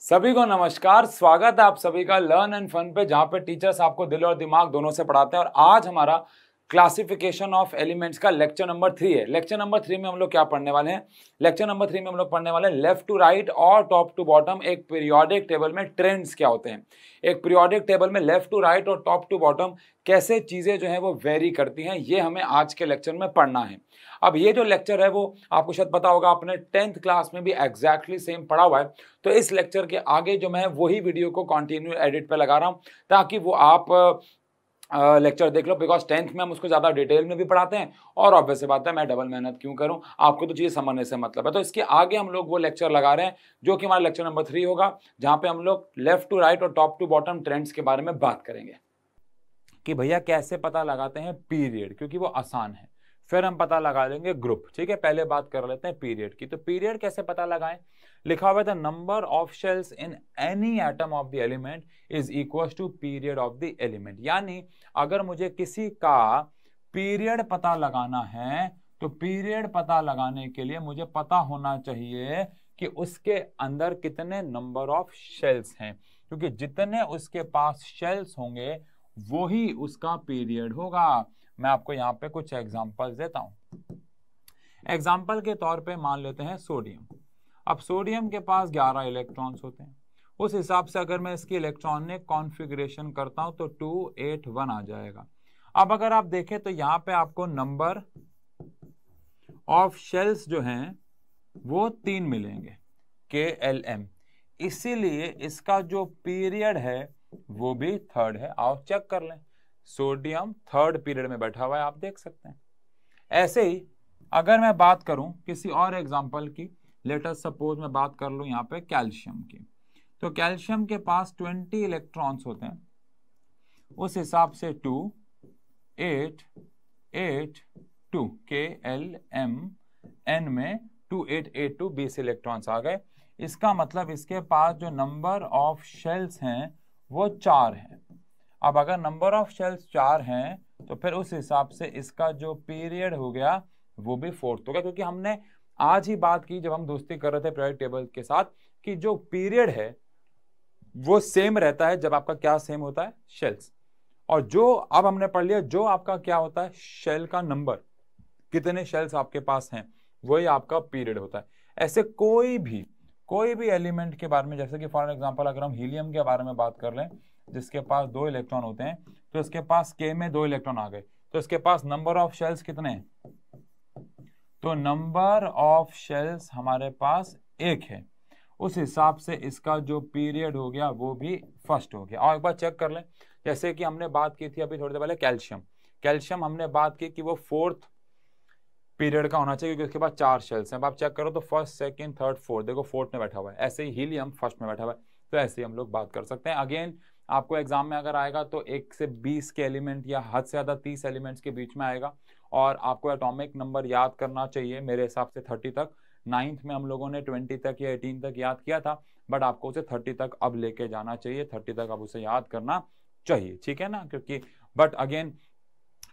सभी को नमस्कार स्वागत है आप सभी का लर्न एंड फन पे जहाँ पे टीचर्स आपको दिल और दिमाग दोनों से पढ़ाते हैं और आज हमारा क्लासिफिकेशन ऑफ एलिमेंट्स का लेक्चर नंबर थ्री है लेक्चर नंबर थ्री में हम लोग क्या पढ़ने वाले हैं लेक्चर नंबर थ्री में हम लोग पढ़ने वाले हैं लेफ्ट टू राइट और टॉप टू बॉटम एक पीरियोडिक टेबल में ट्रेंड्स क्या होते हैं एक पीरियोडिक टेबल में लेफ्ट टू राइट और टॉप टू बॉटम कैसे चीज़ें जो हैं वो वेरी करती हैं ये हमें आज के लेक्चर में पढ़ना है अब ये जो लेक्चर है वो आपको शायद पता होगा आपने टेंथ क्लास में भी एग्जैक्टली सेम पढ़ा हुआ है तो इस लेक्चर के आगे जो मैं वही वीडियो को कंटिन्यू एडिट पे लगा रहा हूँ ताकि वो आप लेक्चर देख लो बिकॉज टेंथ में हम उसको ज़्यादा डिटेल में भी पढ़ाते हैं और ऑब्वियस बात है मैं डबल मेहनत क्यों करूं आपको तो चीज़ समझने से मतलब है तो इसके आगे हम लोग वो लेक्चर लगा रहे हैं जो कि हमारा लेक्चर नंबर थ्री होगा जहां पे हम लोग लेफ्ट टू राइट और टॉप टू बॉटम ट्रेंड्स के बारे में बात करेंगे कि भैया कैसे पता लगाते हैं पीरियड क्योंकि वो आसान है फिर हम पता लगा लेंगे ग्रुप ठीक है पहले बात कर लेते हैं पीरियड की तो पीरियड कैसे पता लगाएं लिखा हुआ था number of shells in any atom of the element is equal to period of the element यानी अगर मुझे किसी का पीरियड पता लगाना है तो पीरियड पता लगाने के लिए मुझे पता होना चाहिए कि उसके अंदर कितने नंबर ऑफ शेल्स हैं क्योंकि जितने उसके पास शेल्स होंगे वो ही उसका पीरियड होगा मैं आपको यहाँ पे कुछ एग्जाम्पल्स देता हूँ एग्जाम्पल के तौर पे मान लेते हैं सोडियम अब सोडियम के पास 11 इलेक्ट्रॉन्स होते हैं उस हिसाब से अगर मैं इसकी इलेक्ट्रॉनिक कॉन्फ़िगरेशन करता हूं तो टू एट वन आ जाएगा अब अगर आप देखें तो यहाँ पे आपको नंबर ऑफ शेल्स जो हैं वो तीन मिलेंगे के एल एम इसीलिए इसका जो पीरियड है वो भी थर्ड है आप चेक कर लें सोडियम थर्ड पीरियड में बैठा हुआ है आप देख सकते हैं ऐसे ही अगर मैं बात करूं किसी और एग्जाम्पल की लेटर सपोज मैं बात कर लूँ यहाँ पे कैल्शियम की तो कैल्शियम के पास ट्वेंटी इलेक्ट्रॉन्स होते हैं उस हिसाब से two eight eight two K L M N में टू एट एट टू बीस इलेक्ट्रॉन्स आ गए इसका मतलब इसके पास जो नंबर ऑफ शेल्स हैं वो चार हैं अब अगर नंबर ऑफ शेल्स चार हैं तो फिर उस हिसाब से इसका जो पीरियड हो गया वो भी फोर्थ हो गया क्योंकि हमने आज ही बात की जब हम दोस्ती कर रहे थे पीरियड टेबल के साथ कि जो पीरियड है वो सेम रहता है जब आपका क्या सेम होता है शेल्स और जो अब हमने पढ़ लिया जो आपका क्या होता है शेल का नंबर कितने शेल्स आपके पास हैं वही आपका पीरियड होता है ऐसे कोई भी कोई भी एलिमेंट के बारे में जैसे कि फॉर एग्जांपल अगर हम हीलियम के बारे में बात कर लें जिसके पास दो इलेक्ट्रॉन होते हैं तो इसके पास के में दो इलेक्ट्रॉन आ गए तो इसके पास नंबर ऑफ शेल्स कितने हैं तो नंबर ऑफ शेल्स हमारे पास एक है उस हिसाब से इसका जो पीरियड हो गया वो भी फर्स्ट हो गया और एक बार चेक कर लें जैसे कि हमने बात की थी अभी थोड़ी देर पहले कैल्शियम कैल्शियम हमने बात की कि वो फोर्थ पीरियड का होना चाहिए क्योंकि उसके बाद चार शेल्स हैं अब आप चेक करो तो फर्स्ट सेकंड थर्ड फोर्थ देखो फोर्थ में बैठा हुआ है ऐसे ही हीलियम फर्स्ट में बैठा हुआ है तो ऐसे ही हम लोग बात कर सकते हैं अगेन आपको एग्जाम में अगर आएगा तो एक से बीस के एलिमेंट या हद से ज़्यादा तीस एलिमेंट्स के बीच में आएगा और आपको एटॉमिक नंबर याद करना चाहिए मेरे हिसाब से थर्टी तक नाइन्थ में हम लोगों ने ट्वेंटी तक या एटीन तक याद किया था बट आपको उसे थर्टी तक अब लेके जाना चाहिए थर्टी तक अब उसे याद करना चाहिए ठीक है ना क्योंकि बट अगेन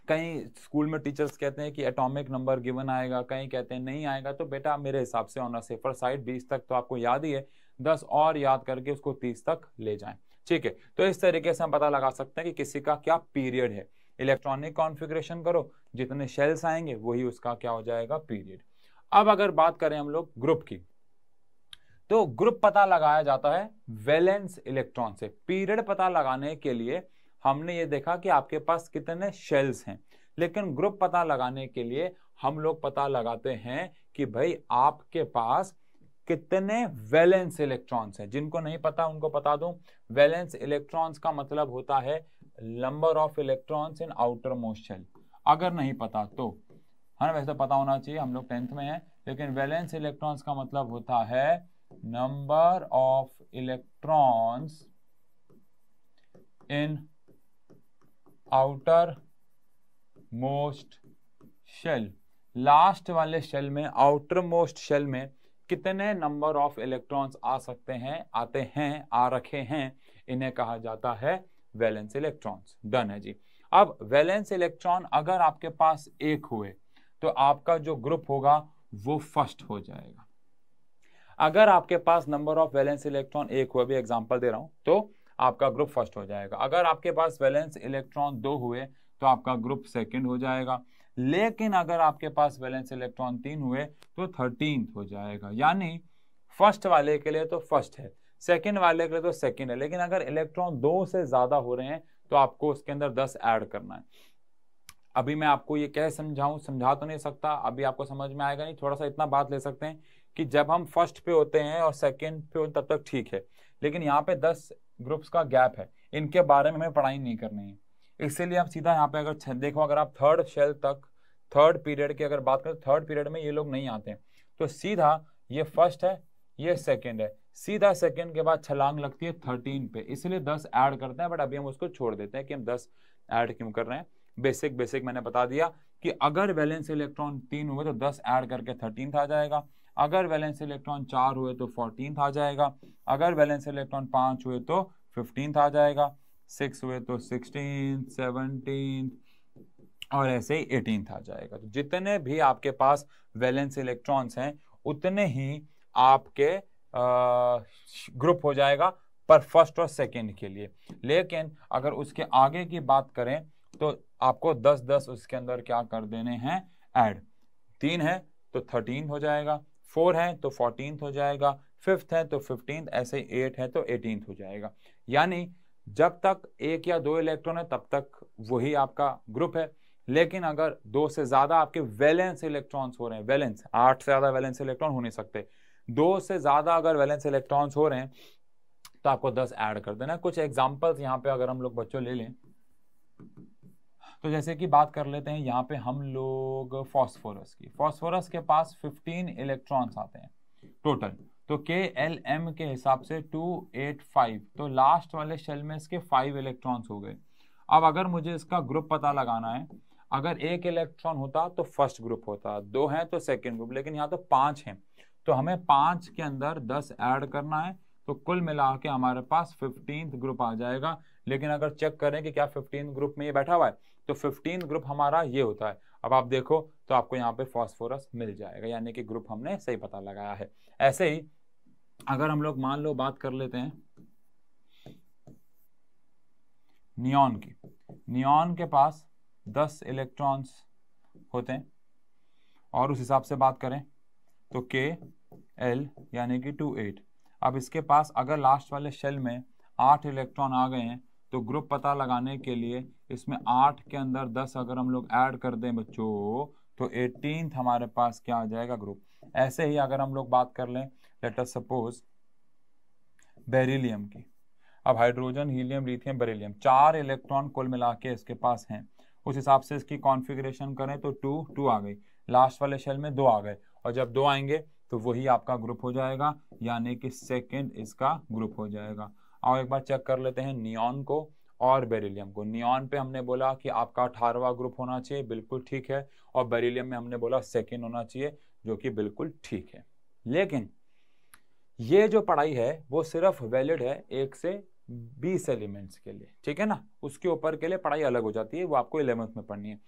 कहीं स्कूल में टीचर्स कहते हैं कि एटॉमिक नंबर गिवन आएगा कहीं कहते हैं नहीं आएगा तो बेटा मेरे हिसाब से ऑन अ सेफर साइड बीस तक तो आपको याद ही है दस और याद करके उसको तीस तक ले जाएं ठीक है तो इस तरीके से हम पता लगा सकते हैं कि किसी का क्या पीरियड है इलेक्ट्रॉनिक कॉन्फ़िगरेशन करो जितने शेल्स आएंगे वही उसका क्या हो जाएगा पीरियड अब अगर बात करें हम लोग ग्रुप की तो ग्रुप पता लगाया जाता है वैलेंस इलेक्ट्रॉन से पीरियड पता लगाने के लिए हमने ये देखा कि आपके पास कितने शेल्स हैं लेकिन ग्रुप पता लगाने के लिए हम लोग पता लगाते हैं कि भाई आपके पास कितने वैलेंस इलेक्ट्रॉन्स हैं जिनको नहीं पता उनको बता दूं वैलेंस इलेक्ट्रॉन्स का मतलब होता है number of electrons in outermost अगर नहीं पता तो है हाँ, ना वैसे तो पता होना चाहिए हम लोग टेंथ में हैं लेकिन वैलेंस इलेक्ट्रॉन्स का मतलब होता है number of electrons in outermost shell last वाले शेल में आउटर मोस्ट शेल में कितने नंबर ऑफ इलेक्ट्रॉन्स आ सकते हैं आते हैं आ रखे हैं इन्हें कहा जाता है वैलेंस इलेक्ट्रॉन्स डन है जी अब वैलेंस इलेक्ट्रॉन अगर आपके पास एक हुए तो आपका जो ग्रुप होगा वो फर्स्ट हो जाएगा अगर आपके पास नंबर ऑफ वैलेंस इलेक्ट्रॉन एक हुआ भी एग्जांपल दे रहा हूं तो आपका ग्रुप फर्स्ट हो जाएगा अगर आपके पास वैलेंस इलेक्ट्रॉन दो हुए तो आपका ग्रुप सेकंड हो जाएगा लेकिन अगर आपके पास वैलेंस इलेक्ट्रॉन तीन हुए तो थर्टीन हो जाएगा यानी फर्स्ट वाले के लिए तो फर्स्ट है सेकेंड वाले के लिए तो सेकेंड है लेकिन अगर इलेक्ट्रॉन दो से ज़्यादा हो रहे हैं तो आपको उसके अंदर दस ऐड करना है अभी मैं आपको ये कैसे समझाऊं समझा तो नहीं सकता अभी आपको समझ में आएगा नहीं थोड़ा सा इतना बात ले सकते हैं कि जब हम फर्स्ट पे होते हैं और सेकंड पे होते तब तक ठीक है लेकिन यहाँ पे दस ग्रुप्स का गैप है इनके बारे में हमें पढ़ाई नहीं करनी है इसीलिए आप सीधा यहाँ पे अगर देखो अगर आप थर्ड शेल तक थर्ड पीरियड की अगर बात करें थर्ड तो पीरियड में ये लोग नहीं आते तो सीधा ये फर्स्ट है ये सेकेंड है सीधा सेकेंड के बाद छलांग लगती है थर्टीन पे इसलिए दस ऐड करते हैं बट अभी हम उसको छोड़ देते हैं कि हम दस ऐड क्यों कर रहे हैं बेसिक बेसिक मैंने बता दिया कि अगर वैलेंस इलेक्ट्रॉन तीन हुए तो दस ऐड करके थर्टीन आ जाएगा अगर वैलेंस इलेक्ट्रॉन चार हुए तो फोर्टीन आ जाएगा अगर वैलेंस इलेक्ट्रॉन पाँच हुए तो फिफ्टीन आ जाएगा सिक्स हुए तो सिक्सटीन सेवनटीन और ऐसे ही एटीन आ जाएगा तो जितने भी आपके पास वैलेंस इलेक्ट्रॉन्स हैं उतने ही आपके ग्रुप हो जाएगा पर फर्स्ट और सेकेंड के लिए लेकिन अगर उसके आगे की बात करें तो आपको दस दस उसके अंदर क्या कर देने हैं ऐड तीन है तो थर्टीन हो जाएगा फोर है तो फोर्टीन हो जाएगा फिफ्थ है तो फिफ्टीन ऐसे एट है तो एटीन हो जाएगा यानी जब तक एक या दो इलेक्ट्रॉन है तब तक वही आपका ग्रुप है लेकिन अगर दो से ज़्यादा आपके वैलेंस इलेक्ट्रॉन्स हो रहे हैं वैलेंस आठ से ज़्यादा वैलेंस इलेक्ट्रॉन हो नहीं सकते दो से ज़्यादा अगर वैलेंस इलेक्ट्रॉन्स हो रहे हैं तो आपको दस ऐड कर देना कुछ एग्जाम्पल्स यहाँ पे अगर हम लोग बच्चों ले लें तो जैसे कि बात कर लेते हैं यहाँ पे हम लोग फॉस्फोरस की फॉस्फोरस के पास फिफ्टीन इलेक्ट्रॉन्स आते हैं टोटल तो के एल एम के हिसाब से टू एट फाइव तो लास्ट वाले शेल में इसके फाइव इलेक्ट्रॉन्स हो गए अब अगर मुझे इसका ग्रुप पता लगाना है अगर एक इलेक्ट्रॉन होता तो फर्स्ट ग्रुप होता दो हैं तो सेकेंड ग्रुप लेकिन यहाँ तो पांच हैं तो हमें पांच के अंदर दस ऐड करना है तो कुल मिला के हमारे पास फिफ्टींथ ग्रुप आ जाएगा लेकिन अगर चेक करें कि क्या फिफ्टीन ग्रुप में ये बैठा हुआ है तो फिफ्टीन ग्रुप हमारा ये होता है अब आप देखो तो आपको यहाँ पे फॉस्फोरस मिल जाएगा यानी कि ग्रुप हमने सही पता लगाया है ऐसे ही अगर हम लोग मान लो बात कर लेते हैं नियॉन की नियॉन के पास दस इलेक्ट्रॉन्स होते हैं और उस हिसाब से बात करें तो के एल यानी कि टू एट अब इसके पास अगर लास्ट वाले शेल में आठ इलेक्ट्रॉन आ गए हैं तो ग्रुप पता लगाने के लिए इसमें आठ के अंदर दस अगर हम लोग ऐड कर दें बच्चों तो एटीन हमारे पास क्या आ जाएगा ग्रुप ऐसे ही अगर हम लोग बात कर लें लेटर सपोज बेरिलियम की अब हाइड्रोजन हीलियम लिथियम बेरिलियम चार इलेक्ट्रॉन कुल मिला के इसके पास हैं उस हिसाब से इसकी कॉन्फ़िगरेशन करें तो टू टू आ गई लास्ट वाले शेल में दो आ गए और जब दो आएंगे तो वही आपका ग्रुप हो जाएगा यानी कि सेकेंड इसका ग्रुप हो जाएगा आओ एक बार चेक कर लेते हैं नियॉन को और बेरिलियम को नियॉन पे हमने बोला कि आपका अठारहवा ग्रुप होना चाहिए बिल्कुल ठीक है और बेरिलियम में हमने बोला सेकेंड होना चाहिए जो कि बिल्कुल ठीक है लेकिन ये जो पढ़ाई है वो सिर्फ वैलिड है एक से बीस एलिमेंट्स के लिए ठीक है ना उसके ऊपर के लिए पढ़ाई अलग हो जाती है वो आपको इलेवेंथ में पढ़नी है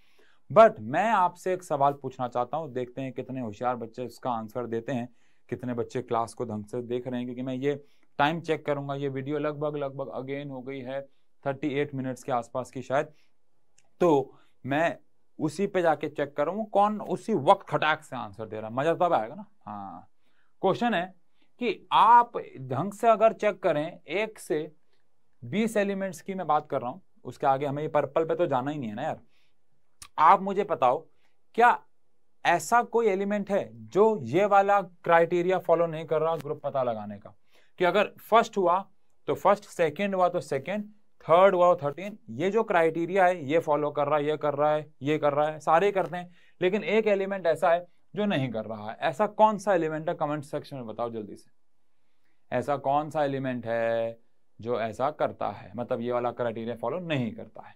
बट मैं आपसे एक सवाल पूछना चाहता हूँ देखते हैं कितने होशियार बच्चे इसका आंसर देते हैं कितने बच्चे क्लास को ढंग से देख रहे हैं क्योंकि मैं ये टाइम चेक करूंगा ये वीडियो लगभग लगभग अगेन हो गई है थर्टी एट मिनट्स के आसपास की शायद तो मैं उसी पे जाके चेक करूँ कौन उसी वक्त खटाक से आंसर दे रहा है मजा तब तो आएगा ना हाँ क्वेश्चन है कि आप ढंग से अगर चेक करें एक से बीस एलिमेंट्स की मैं बात कर रहा हूँ उसके आगे हमें ये पर्पल पे तो जाना ही नहीं है ना यार आप मुझे बताओ क्या ऐसा कोई एलिमेंट है जो ये वाला क्राइटेरिया फॉलो नहीं कर रहा ग्रुप पता लगाने का कि अगर फर्स्ट हुआ तो फर्स्ट सेकेंड हुआ तो सेकेंड थर्ड हुआ थर्टीन तो ये जो क्राइटेरिया है ये फॉलो कर रहा है ये कर रहा है ये कर रहा है सारे करते हैं लेकिन एक एलिमेंट ऐसा है जो नहीं कर रहा है ऐसा कौन सा एलिमेंट है कमेंट सेक्शन में बताओ जल्दी से ऐसा कौन सा एलिमेंट है जो ऐसा करता है मतलब ये वाला क्राइटेरिया फॉलो नहीं करता है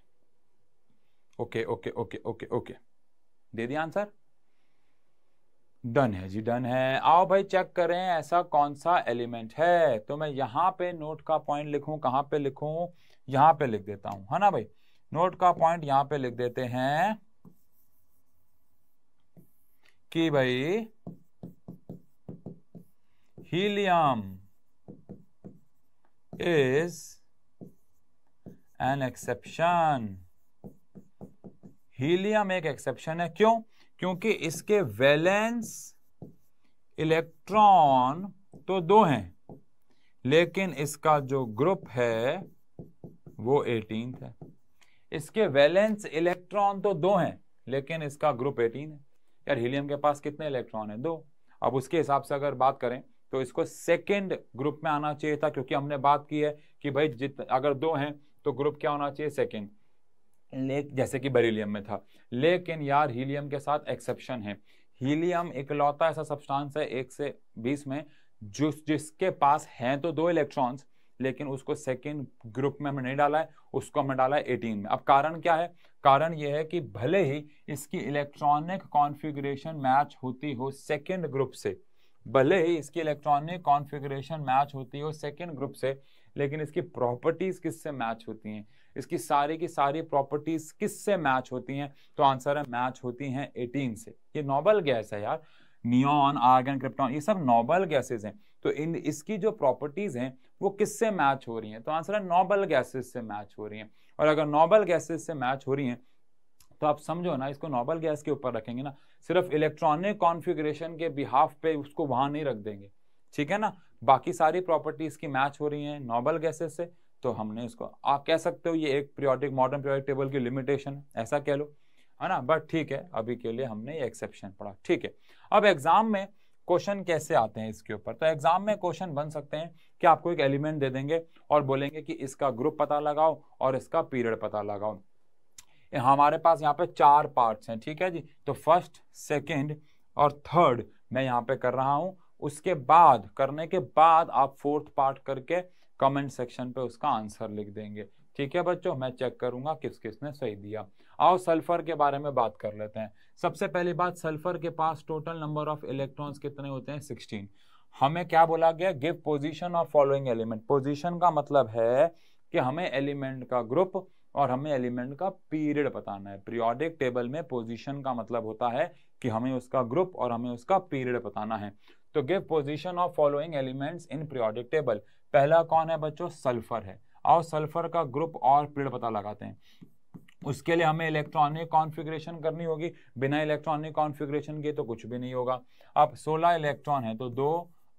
okay okay okay okay okay दे दिया आंसर डन है जी डन है आओ भाई चेक करें ऐसा कौन सा एलिमेंट है तो मैं यहां पे नोट का पॉइंट लिखूं कहां पे लिखूं यहां पे लिख देता हूं है ना भाई नोट का पॉइंट यहां पे लिख देते हैं कि भाई helium is an exception helium एक एक्सेप्शन है क्यों क्योंकि इसके वैलेंस इलेक्ट्रॉन तो दो हैं लेकिन इसका जो ग्रुप है वो एटीन है इसके वैलेंस इलेक्ट्रॉन तो दो हैं लेकिन इसका ग्रुप एटीन है यार हीलियम के पास कितने इलेक्ट्रॉन है दो अब उसके हिसाब से अगर बात करें तो इसको सेकेंड ग्रुप में आना चाहिए था क्योंकि हमने बात की है कि भाई जित अगर दो हैं तो ग्रुप क्या होना चाहिए सेकेंड लेक जैसे कि बेरिलियम में था लेकिन यार हीलियम के साथ एक्सेप्शन है हीलियम इकलौता ऐसा सब्सटेंस है एक से बीस में जो जिसके पास हैं तो दो इलेक्ट्रॉन्स लेकिन उसको सेकेंड ग्रुप में हमने नहीं डाला है उसको हमने डाला है एटीन में अब कारण क्या है कारण यह है कि भले ही इसकी इलेक्ट्रॉनिक कॉन्फ़िगरेशन मैच होती हो सेकेंड ग्रुप से भले ही इसकी इलेक्ट्रॉनिक कॉन्फ़िगरेशन मैच होती हो सेकेंड ग्रुप से लेकिन इसकी प्रॉपर्टीज़ किससे मैच होती हैं इसकी सारे की सारी प्रॉपर्टीज किससे मैच होती हैं तो आंसर है मैच होती हैं 18 से ये नोबल गैस है यार नियॉन आर्गन क्रिप्टॉन ये सब नोबल गैसेज हैं तो इन इसकी जो प्रॉपर्टीज हैं वो किससे मैच हो रही हैं तो आंसर है नोबल गैसेज से मैच हो रही हैं और अगर नोबल गैसेज से मैच हो रही हैं तो आप समझो ना इसको नोबल गैस के ऊपर रखेंगे ना सिर्फ इलेक्ट्रॉनिक कॉन्फ़िगरेशन के बिहाफ पे उसको वहां नहीं रख देंगे ठीक है ना बाकी सारी प्रॉपर्टीज की मैच हो रही हैं नोबल गैसेस से तो हमने इसको आप कह सकते हो ये एक प्रियोटिक मॉडर्न प्रियोटिक टेबल की लिमिटेशन है ऐसा कह लो है ना बट ठीक है अभी के लिए हमने ये एक्सेप्शन पढ़ा ठीक है अब एग्जाम में क्वेश्चन कैसे आते हैं इसके ऊपर तो एग्जाम में क्वेश्चन बन सकते हैं कि आपको एक एलिमेंट दे देंगे और बोलेंगे कि इसका ग्रुप पता लगाओ और इसका पीरियड पता लगाओ हमारे पास यहाँ पे चार पार्ट्स हैं ठीक है जी तो फर्स्ट सेकंड और थर्ड मैं यहाँ पे कर रहा हूँ उसके बाद करने के बाद आप फोर्थ पार्ट करके कमेंट सेक्शन पे उसका आंसर लिख देंगे ठीक है बच्चों मैं चेक करूंगा किस किस ने सही दिया आओ सल्फर के बारे में बात कर लेते हैं सबसे पहली बात सल्फर के पास टोटल नंबर ऑफ इलेक्ट्रॉन्स कितने होते हैं सिक्सटीन हमें क्या बोला गया give position of following element position का मतलब है कि हमें एलिमेंट का ग्रुप और हमें एलिमेंट का पीरियड बताना है पीरियोडिक टेबल में पोजिशन का मतलब होता है कि हमें उसका ग्रुप और हमें उसका पीरियड बताना है तो give position of following elements in periodic table पहला कौन है बच्चों सल्फर है और सल्फर का ग्रुप और पीड पता लगाते हैं उसके लिए हमें इलेक्ट्रॉनिक कॉन्फ़िगरेशन करनी होगी बिना इलेक्ट्रॉनिक कॉन्फ़िगरेशन के तो कुछ भी नहीं होगा अब 16 इलेक्ट्रॉन है तो दो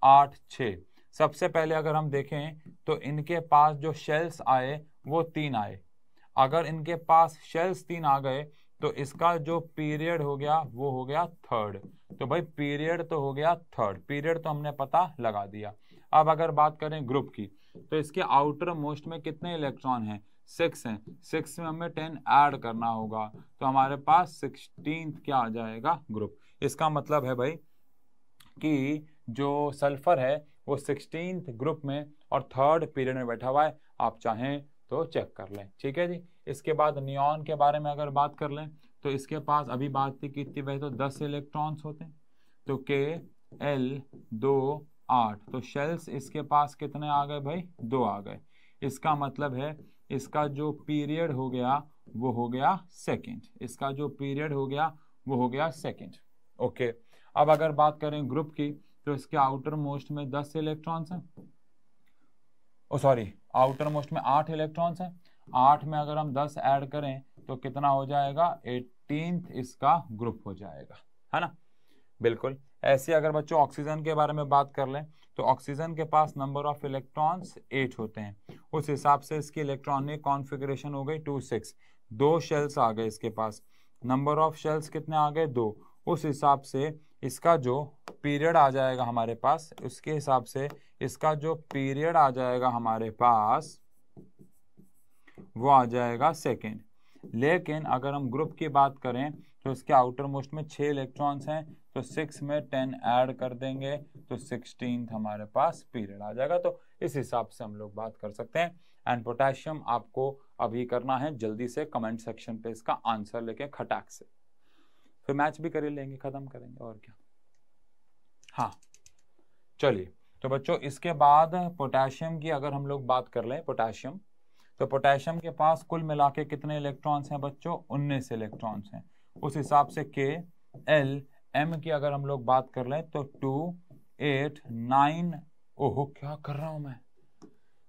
आठ छ सबसे पहले अगर हम देखें तो इनके पास जो शेल्स आए वो तीन आए अगर इनके पास शेल्स तीन आ गए तो इसका जो पीरियड हो गया वो हो गया थर्ड तो भाई पीरियड तो हो गया थर्ड पीरियड तो हमने पता लगा दिया अब अगर बात करें ग्रुप की तो इसके आउटर मोस्ट में कितने इलेक्ट्रॉन हैं सिक्स हैं सिक्स में हमें टेन ऐड करना होगा तो हमारे पास सिक्सटीन क्या आ जाएगा ग्रुप इसका मतलब है भाई कि जो सल्फर है वो सिक्सटीन ग्रुप में और थर्ड पीरियड में बैठा हुआ है आप चाहें तो चेक कर लें ठीक है जी इसके बाद नियॉन के बारे में अगर बात कर लें तो इसके पास अभी बात थी कितनी वह तो दस इलेक्ट्रॉन्स होते हैं तो के एल दो आठ तो शेल्स इसके पास कितने आ गए भाई दो आ गए इसका मतलब है इसका जो पीरियड हो गया वो हो गया सेकंड इसका जो पीरियड हो गया वो हो गया सेकंड ओके अब अगर बात करें ग्रुप की तो इसके आउटर मोस्ट में दस इलेक्ट्रॉन्स हैं ओ सॉरी आउटर मोस्ट में आठ इलेक्ट्रॉन्स हैं आठ में अगर हम दस ऐड करें तो कितना हो जाएगा एटीन इसका ग्रुप हो जाएगा है ना बिल्कुल ऐसे अगर बच्चों ऑक्सीजन के बारे में बात कर लें तो ऑक्सीजन के पास नंबर ऑफ इलेक्ट्रॉन्स एट होते हैं उस हिसाब से इसकी इलेक्ट्रॉनिक कॉन्फिग्रेशन हो गई टू सिक्स दो शेल्स आ गए इसके पास नंबर ऑफ शेल्स कितने आ गए दो उस हिसाब से इसका जो पीरियड आ जाएगा हमारे पास उसके हिसाब से इसका जो पीरियड आ जाएगा हमारे पास वो आ जाएगा सेकेंड लेकिन अगर हम ग्रुप की बात करें तो इसके आउटर मोस्ट में छह इलेक्ट्रॉन्स हैं तो सिक्स में टेन ऐड कर देंगे तो सिक्सटीन हमारे पास पीरियड आ जाएगा तो इस हिसाब से हम लोग बात कर सकते हैं एंड पोटेशियम आपको अभी करना है जल्दी से कमेंट सेक्शन पे इसका आंसर लेके खटाक से फिर मैच भी कर लेंगे ख़त्म करेंगे और क्या हाँ चलिए तो बच्चों इसके बाद पोटेशियम की अगर हम लोग बात कर लें पोटेशियम तो पोटेशियम के पास कुल मिला के कितने इलेक्ट्रॉन्स हैं बच्चों 19 इलेक्ट्रॉन्स हैं उस हिसाब से के एल एम की अगर हम लोग बात कर लें तो टू एट नाइन ओहो क्या कर रहा हूं मैं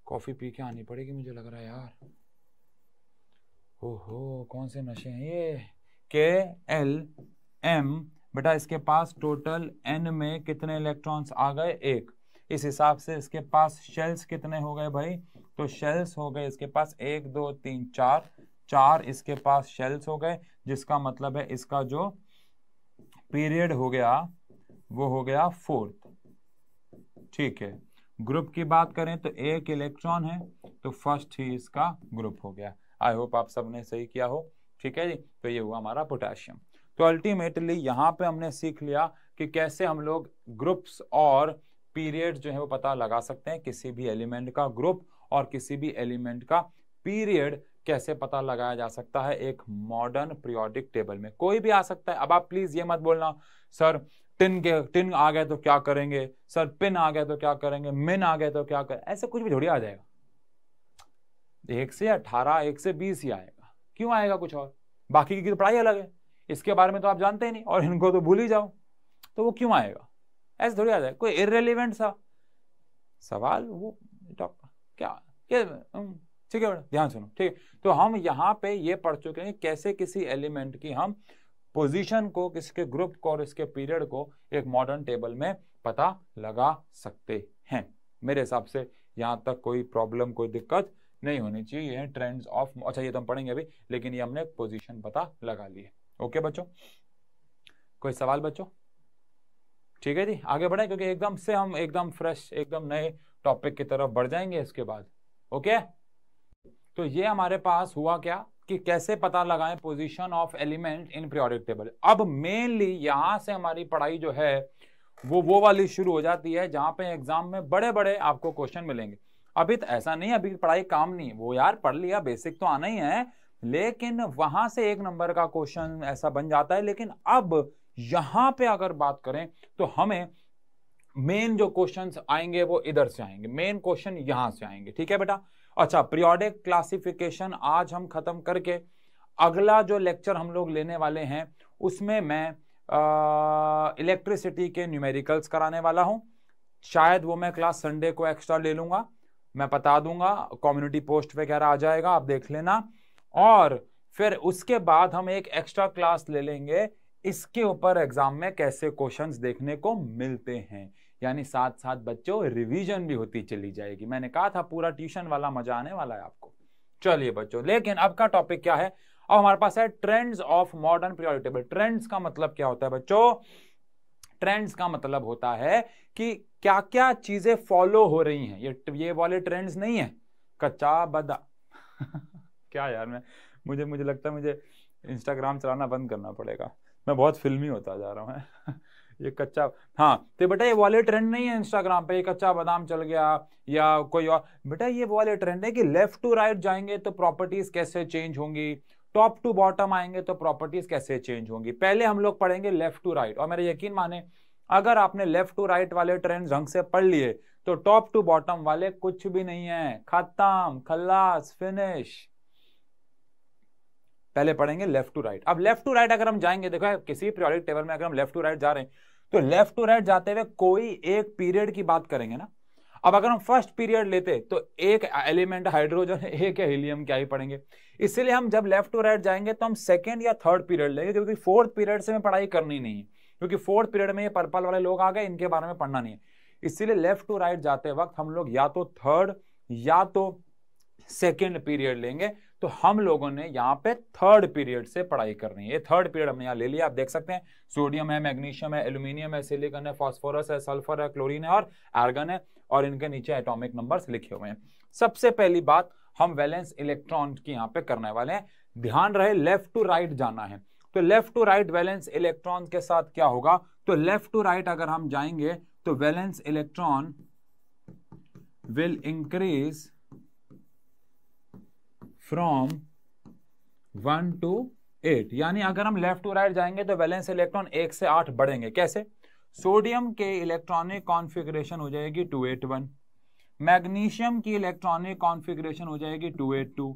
कॉफी पी के आनी पड़ेगी मुझे लग रहा है यार ओहो कौन से नशे हैं ये के एल एम बेटा इसके पास टोटल एन में कितने इलेक्ट्रॉन्स आ गए एक इस हिसाब से इसके पास शेल्स कितने हो गए भाई तो शेल्स हो गए इसके पास एक दो तीन चार चार इसके पास शेल्स हो गए जिसका मतलब है इसका जो पीरियड हो गया वो हो गया फोर्थ ठीक है ग्रुप की बात करें तो एक इलेक्ट्रॉन है तो फर्स्ट ही इसका ग्रुप हो गया आई होप आप सबने सही किया हो ठीक है जी तो ये हुआ हमारा पोटेशियम तो अल्टीमेटली यहाँ पे हमने सीख लिया कि कैसे हम लोग ग्रुप्स और पीरियड जो है वो पता लगा सकते हैं किसी भी एलिमेंट का ग्रुप और किसी भी एलिमेंट का पीरियड कैसे पता लगाया जा सकता है एक मॉडर्न प्रियोडिक टेबल में कोई भी आ सकता है अब आप प्लीज ये मत बोलना सर टिन के टिन आ गए तो क्या करेंगे सर पिन आ गए तो क्या करेंगे मिन आ गए तो क्या कर ऐसे कुछ भी थोड़ी आ जाएगा एक से अठारह एक से बीस ही आएगा क्यों आएगा कुछ और बाकी की तो पढ़ाई अलग है इसके बारे में तो आप जानते ही नहीं और इनको तो भूल ही जाओ तो वो क्यों आएगा ऐसे थोड़ी आ जाएगा कोई इरेलीवेंट सा सवाल वो डॉक्टर क्या, क्या ठीक है बेटा ध्यान सुनो ठीक है तो हम यहाँ पे ये पढ़ चुके हैं कैसे किसी एलिमेंट की हम पोजीशन को किसके ग्रुप को और इसके पीरियड को एक मॉडर्न टेबल में पता लगा सकते हैं मेरे हिसाब से यहाँ तक कोई प्रॉब्लम कोई दिक्कत नहीं होनी चाहिए ये ट्रेंड्स ऑफ अच्छा ये तो हम पढ़ेंगे अभी लेकिन ये हमने पोजीशन पता लगा लिए ओके बच्चों कोई सवाल बच्चों ठीक है जी आगे बढ़े क्योंकि एकदम से हम एकदम फ्रेश एकदम नए टॉपिक की तरफ बढ़ जाएंगे इसके बाद ओके तो ये हमारे पास हुआ क्या कि कैसे पता लगाएं position of element in periodic table अब मेनली यहां से हमारी पढ़ाई जो है वो वो वाली शुरू हो जाती है जहां पे एग्जाम में बड़े बड़े आपको क्वेश्चन मिलेंगे अभी तो ऐसा नहीं अभी पढ़ाई काम नहीं वो यार पढ़ लिया बेसिक तो आना ही है लेकिन वहां से एक नंबर का क्वेश्चन ऐसा बन जाता है लेकिन अब यहां पे अगर बात करें तो हमें मेन जो क्वेश्चंस आएंगे वो इधर से आएंगे मेन क्वेश्चन यहां से आएंगे ठीक है बेटा अच्छा प्रियोडिक क्लासिफिकेशन आज हम खत्म करके अगला जो लेक्चर हम लोग लेने वाले हैं उसमें मैं इलेक्ट्रिसिटी के न्यूमेरिकल्स कराने वाला हूँ शायद वो मैं क्लास संडे को एक्स्ट्रा ले लूँगा मैं बता दूंगा कम्युनिटी पोस्ट वगैरह आ जाएगा आप देख लेना और फिर उसके बाद हम एक एक्स्ट्रा क्लास ले लेंगे इसके ऊपर एग्जाम में कैसे क्वेश्चंस देखने को मिलते हैं यानी साथ साथ बच्चों रिवीजन भी होती चली जाएगी मैंने कहा था पूरा ट्यूशन वाला मजा आने वाला है आपको चलिए बच्चों लेकिन अब का टॉपिक क्या है अब हमारे पास है trends of modern periodic table trends का मतलब क्या होता है बच्चों ट्रेंड्स का मतलब होता है कि क्या क्या चीजें फॉलो हो रही हैं ये ये वाले ट्रेंड्स नहीं है कच्चा बदा क्या यार मैं मुझे मुझे लगता है मुझे इंस्टाग्राम चलाना बंद करना पड़ेगा मैं बहुत फिल्मी होता जा रहा हूँ ये कच्चा हाँ तो बेटा ये वाले ट्रेंड नहीं है इंस्टाग्राम पे ये कच्चा बादाम चल गया या कोई और बेटा ये वाले ट्रेंड है कि लेफ्ट टू राइट जाएंगे तो प्रॉपर्टीज कैसे चेंज होंगी टॉप टू बॉटम आएंगे तो प्रॉपर्टीज कैसे चेंज होंगी पहले हम लोग पढ़ेंगे लेफ्ट टू राइट और मेरे यकीन माने अगर आपने लेफ्ट टू राइट वाले ट्रेंड ढंग से पढ़ लिए तो टॉप टू बॉटम वाले कुछ भी नहीं है खत्म खल्लास फिनिश पहले पढ़ेंगे लेफ्ट टू राइट अब लेफ्ट टू राइट अगर हम जाएंगे देखो किसी पीरियोडिक टेबल में अगर हम लेफ्ट टू राइट जा रहे हैं तो लेफ्ट टू राइट जाते हुए कोई एक पीरियड की बात करेंगे ना अब अगर हम फर्स्ट पीरियड लेते तो एक एलिमेंट हाइड्रोजन एक है हीलियम क्या ही पढ़ेंगे इसलिए हम जब लेफ्ट टू राइट जाएंगे तो हम सेकेंड या थर्ड पीरियड लेंगे क्योंकि फोर्थ पीरियड से हमें पढ़ाई करनी नहीं है क्योंकि फोर्थ पीरियड में ये पर्पल वाले लोग आ गए इनके बारे में पढ़ना नहीं है इसीलिए लेफ्ट टू राइट जाते वक्त हम लोग या तो थर्ड या तो सेकेंड पीरियड लेंगे तो हम लोगों ने यहाँ पे थर्ड पीरियड से पढ़ाई करनी है थर्ड पीरियड हमने यहाँ ले लिया आप देख सकते हैं सोडियम है मैग्नीशियम है एल्यूमिनियम है सिलिकन है फॉस्फोरस है सल्फर है क्लोरीन है और आर्गन है और इनके नीचे एटोमिक नंबर लिखे हुए हैं सबसे पहली बात हम वैलेंस इलेक्ट्रॉन की यहाँ पे करने वाले हैं ध्यान रहे लेफ्ट टू राइट जाना है तो left to right valence electron के साथ क्या होगा तो लेफ्ट टू राइट अगर हम जाएंगे तो valence electron will increase from one to eight यानी अगर हम लेफ्ट टू राइट जाएंगे तो बैलेंस इलेक्ट्रॉन एक से आठ बढ़ेंगे कैसे सोडियम के इलेक्ट्रॉनिक कॉन्फ़िगरेशन हो जाएगी टू एट वन मैग्नीशियम की इलेक्ट्रॉनिक कॉन्फ़िगरेशन हो जाएगी टू एट टू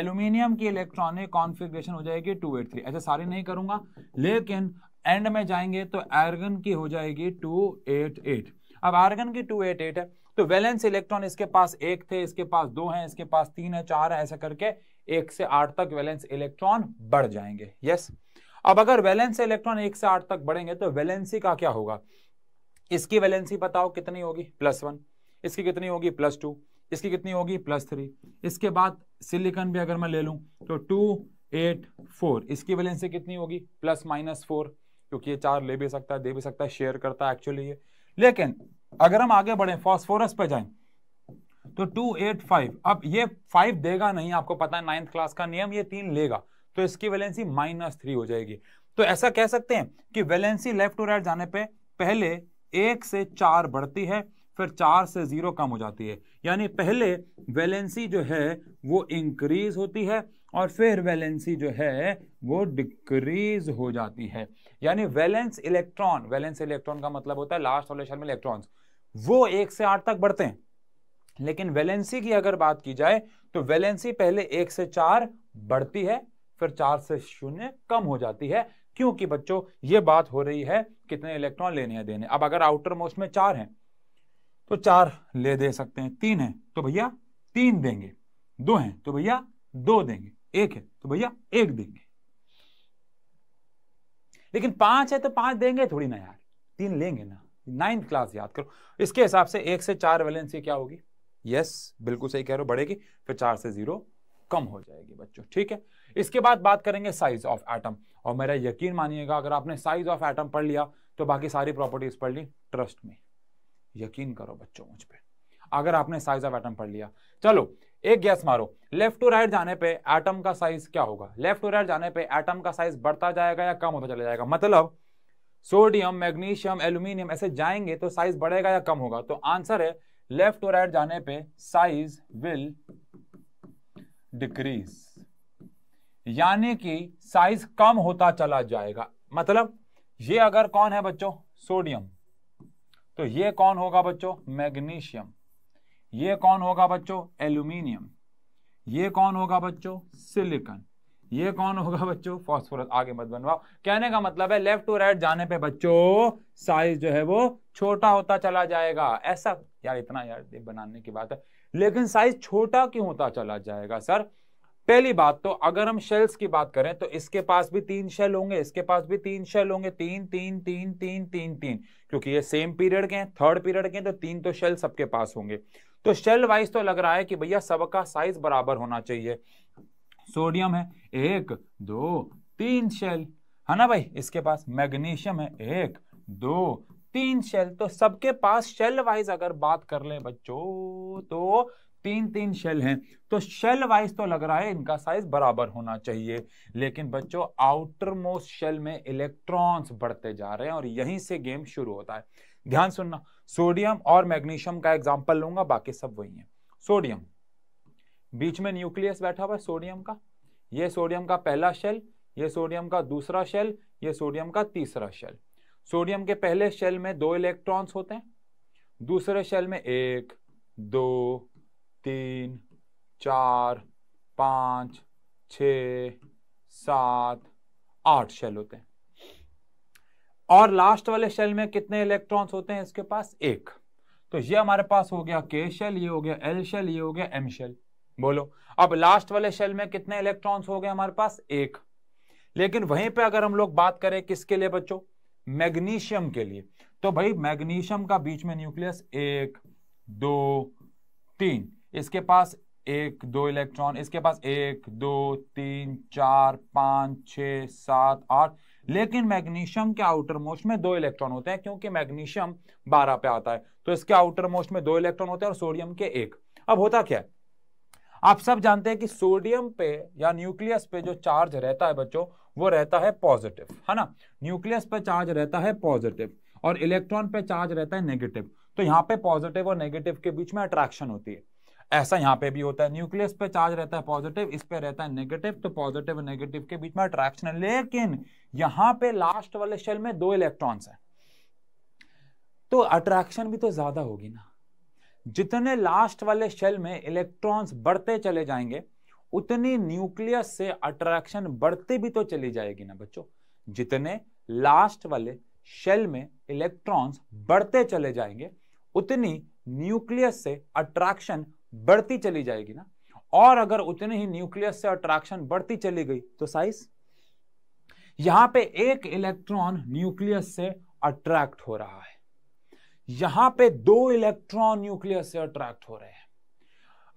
एल्यूमिनियम की इलेक्ट्रॉनिक कॉन्फ़िगरेशन हो जाएगी टू एट थ्री ऐसे सारी नहीं करूंगा लेकिन एंड में जाएंगे तो आयरगन की हो जाएगी टू एट एट अब आर्गन की टू एट एट है तो वैलेंस इलेक्ट्रॉन इसके पास एक थे इसके पास दो हैं इसके पास तीन है चार है ऐसा करके एक से आठ तक वैलेंस इलेक्ट्रॉन बढ़ जाएंगे यस अब अगर वैलेंस इलेक्ट्रॉन एक से आठ तक बढ़ेंगे तो वैलेंसी का क्या होगा इसकी वैलेंसी बताओ कितनी होगी प्लस वन इसकी कितनी होगी प्लस टू इसकी कितनी होगी प्लस थ्री इसके बाद सिलिकॉन भी अगर मैं ले लूं तो टू एट फोर इसकी वैलेंसी कितनी होगी प्लस माइनस फोर क्योंकि ये चार ले भी सकता है दे भी सकता है शेयर करता है एक्चुअली ये लेकिन अगर हम आगे बढ़े फॉस्फोरस पे जाए तो टू एट फाइव अब ये फाइव देगा नहीं आपको पता है नाइन्थ क्लास का नियम ये तीन लेगा तो इसकी वैलेंसी माइनस थ्री हो जाएगी तो ऐसा कह सकते हैं कि वैलेंसी लेफ्ट टू राइट जाने पे पहले एक से चार बढ़ती है फिर चार से जीरो कम हो जाती है यानी पहले वैलेंसी जो है वो इंक्रीज होती है और फिर वैलेंसी जो है वो डिक्रीज हो जाती है यानी वैलेंस इलेक्ट्रॉन वैलेंस इलेक्ट्रॉन का मतलब होता है लास्ट सोल्यूशन में इलेक्ट्रॉन्स वो एक से आठ तक बढ़ते हैं लेकिन वैलेंसी की अगर बात की जाए तो वैलेंसी पहले एक से चार बढ़ती है फिर चार से शून्य कम हो जाती है क्योंकि बच्चों ये बात हो रही है कितने इलेक्ट्रॉन लेने हैं देने अब अगर आउटर मोस्ट में चार हैं तो चार ले दे सकते हैं तीन है तो भैया तीन देंगे दो हैं तो भैया दो देंगे एक है तो भैया एक देंगे लेकिन पांच है तो पांच देंगे थोड़ी ना यार तीन लेंगे ना नाइन्थ क्लास याद करो इसके हिसाब से एक से चार वैलेंसी क्या होगी यस yes, बिल्कुल सही कह रहे हो बढ़ेगी फिर चार से जीरो कम हो जाएगी बच्चों ठीक है इसके बाद बात करेंगे साइज ऑफ एटम और मेरा यकीन मानिएगा अगर आपने साइज ऑफ एटम पढ़ लिया तो बाकी सारी प्रॉपर्टीज पढ़ ली ट्रस्ट में यकीन करो बच्चों मुझ पर अगर आपने साइज ऑफ एटम पढ़ लिया चलो एक गैस मारो लेफ्ट टू राइट जाने पे एटम का साइज क्या होगा लेफ्ट टू राइट जाने पे एटम का साइज बढ़ता जाएगा या कम होता चला जाएगा मतलब सोडियम मैग्नीशियम एल्यूमिनियम ऐसे जाएंगे तो साइज बढ़ेगा या कम होगा तो आंसर है लेफ्ट और राइट जाने पे साइज विल डिक्रीज यानी कि साइज कम होता चला जाएगा मतलब ये अगर कौन है बच्चों सोडियम तो ये कौन होगा बच्चों मैग्नीशियम ये कौन होगा बच्चों एल्यूमिनियम ये कौन होगा बच्चों सिलिकन ये कौन होगा बच्चों फास्फोरस आगे मत बनवाओ कहने का मतलब है लेफ्ट टू राइट जाने पे बच्चों साइज जो है वो छोटा होता चला जाएगा ऐसा यार इतना यार बनाने की बात है लेकिन साइज छोटा क्यों होता चला जाएगा सर पहली बात तो अगर हम शेल्स की बात करें तो इसके पास भी तीन शेल होंगे इसके पास भी तीन शेल होंगे तीन तीन तीन तीन तीन तीन क्योंकि ये सेम पीरियड के हैं थर्ड पीरियड के हैं तो तीन तो शेल सबके पास होंगे तो शेल वाइज तो लग रहा है कि भैया सबका साइज बराबर होना चाहिए सोडियम है एक दो तीन शेल है हाँ ना भाई इसके पास मैग्नीशियम है एक दो तीन शेल तो सबके पास शेल वाइज अगर बात कर ले बच्चों तो तीन तीन शेल हैं तो शेल वाइज तो लग रहा है इनका साइज बराबर होना चाहिए लेकिन बच्चों आउटर मोस्ट शेल में इलेक्ट्रॉन्स बढ़ते जा रहे हैं और यहीं से गेम शुरू होता है ध्यान सुनना सोडियम और मैग्नीशियम का एग्जाम्पल लूंगा बाकी सब वही है सोडियम बीच में न्यूक्लियस बैठा हुआ है सोडियम का ये सोडियम का पहला शेल ये सोडियम का दूसरा शेल ये सोडियम का तीसरा शेल सोडियम के पहले शेल में दो इलेक्ट्रॉन्स होते हैं दूसरे शेल में एक दो तीन चार पाँच छ सात आठ शेल होते हैं और लास्ट वाले शेल में कितने इलेक्ट्रॉन्स होते हैं इसके पास एक तो ये हमारे पास हो गया के शेल ये हो गया एल शेल ये हो गया एम शेल बोलो अब लास्ट वाले शेल में कितने इलेक्ट्रॉन्स हो गए हमारे पास एक लेकिन वहीं पे अगर हम लोग बात करें किसके लिए बच्चों मैग्नीशियम के लिए तो भाई मैग्नीशियम का बीच में न्यूक्लियस एक दो तीन इसके पास एक दो इलेक्ट्रॉन इसके पास एक दो तीन चार पांच छ सात आठ लेकिन मैग्नीशियम के आउटर मोस्ट में दो इलेक्ट्रॉन होते हैं क्योंकि मैग्नीशियम बारह पे आता है तो इसके आउटर मोस्ट में दो इलेक्ट्रॉन होते हैं और सोडियम के एक अब होता क्या है आप सब जानते हैं कि सोडियम पे या न्यूक्लियस पे जो चार्ज रहता है बच्चों वो रहता है पॉजिटिव है ना न्यूक्लियस पे चार्ज रहता है पॉजिटिव और इलेक्ट्रॉन पे चार्ज रहता है नेगेटिव तो यहाँ पे पॉजिटिव और नेगेटिव के बीच में अट्रैक्शन होती है ऐसा यहाँ पे भी होता है न्यूक्लियस पे चार्ज रहता है पॉजिटिव इस पे रहता है नेगेटिव तो पॉजिटिव और नेगेटिव के बीच में अट्रैक्शन है लेकिन यहाँ पे लास्ट वाले शेल में दो इलेक्ट्रॉन्स हैं तो अट्रैक्शन भी तो ज्यादा होगी ना जितने लास्ट वाले शेल में इलेक्ट्रॉन्स बढ़ते चले जाएंगे उतनी न्यूक्लियस से अट्रैक्शन बढ़ती भी तो चली जाएगी ना बच्चों जितने लास्ट वाले शेल में इलेक्ट्रॉन्स बढ़ते चले जाएंगे उतनी न्यूक्लियस से अट्रैक्शन बढ़ती चली जाएगी ना और अगर उतनी ही न्यूक्लियस से अट्रैक्शन बढ़ती चली गई तो साइज यहां पे एक इलेक्ट्रॉन न्यूक्लियस से अट्रैक्ट हो रहा है यहां पे दो इलेक्ट्रॉन न्यूक्लियस से अट्रैक्ट हो रहे हैं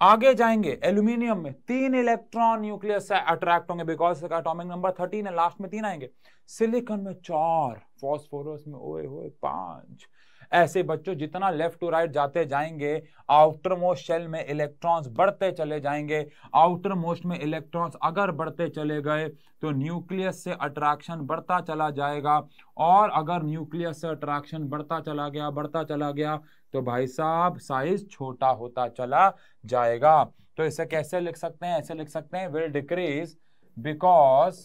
आगे जाएंगे एल्यूमिनियम में तीन इलेक्ट्रॉन न्यूक्लियस से अट्रैक्ट होंगे बिकॉज एटॉमिक नंबर थर्टीन है लास्ट में तीन आएंगे सिलिकॉन में चार फॉस्फोरस में ओए पांच ऐसे बच्चों जितना लेफ्ट टू राइट जाते जाएंगे आउटर मोस्ट शेल में इलेक्ट्रॉन्स बढ़ते चले जाएंगे आउटर मोस्ट में इलेक्ट्रॉन्स अगर बढ़ते चले गए तो न्यूक्लियस से अट्रैक्शन बढ़ता चला जाएगा और अगर न्यूक्लियस से अट्रैक्शन बढ़ता चला गया बढ़ता चला गया तो भाई साहब साइज छोटा होता चला जाएगा तो इसे कैसे लिख सकते हैं ऐसे लिख सकते हैं will decrease because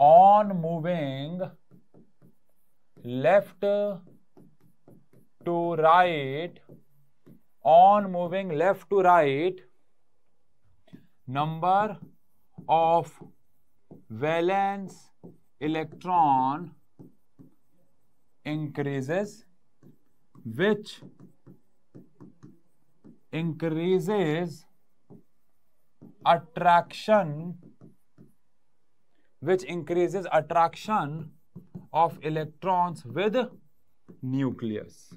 on moving left to right on moving left to right number of valence electron increases which increases attraction which increases attraction of electrons with nucleus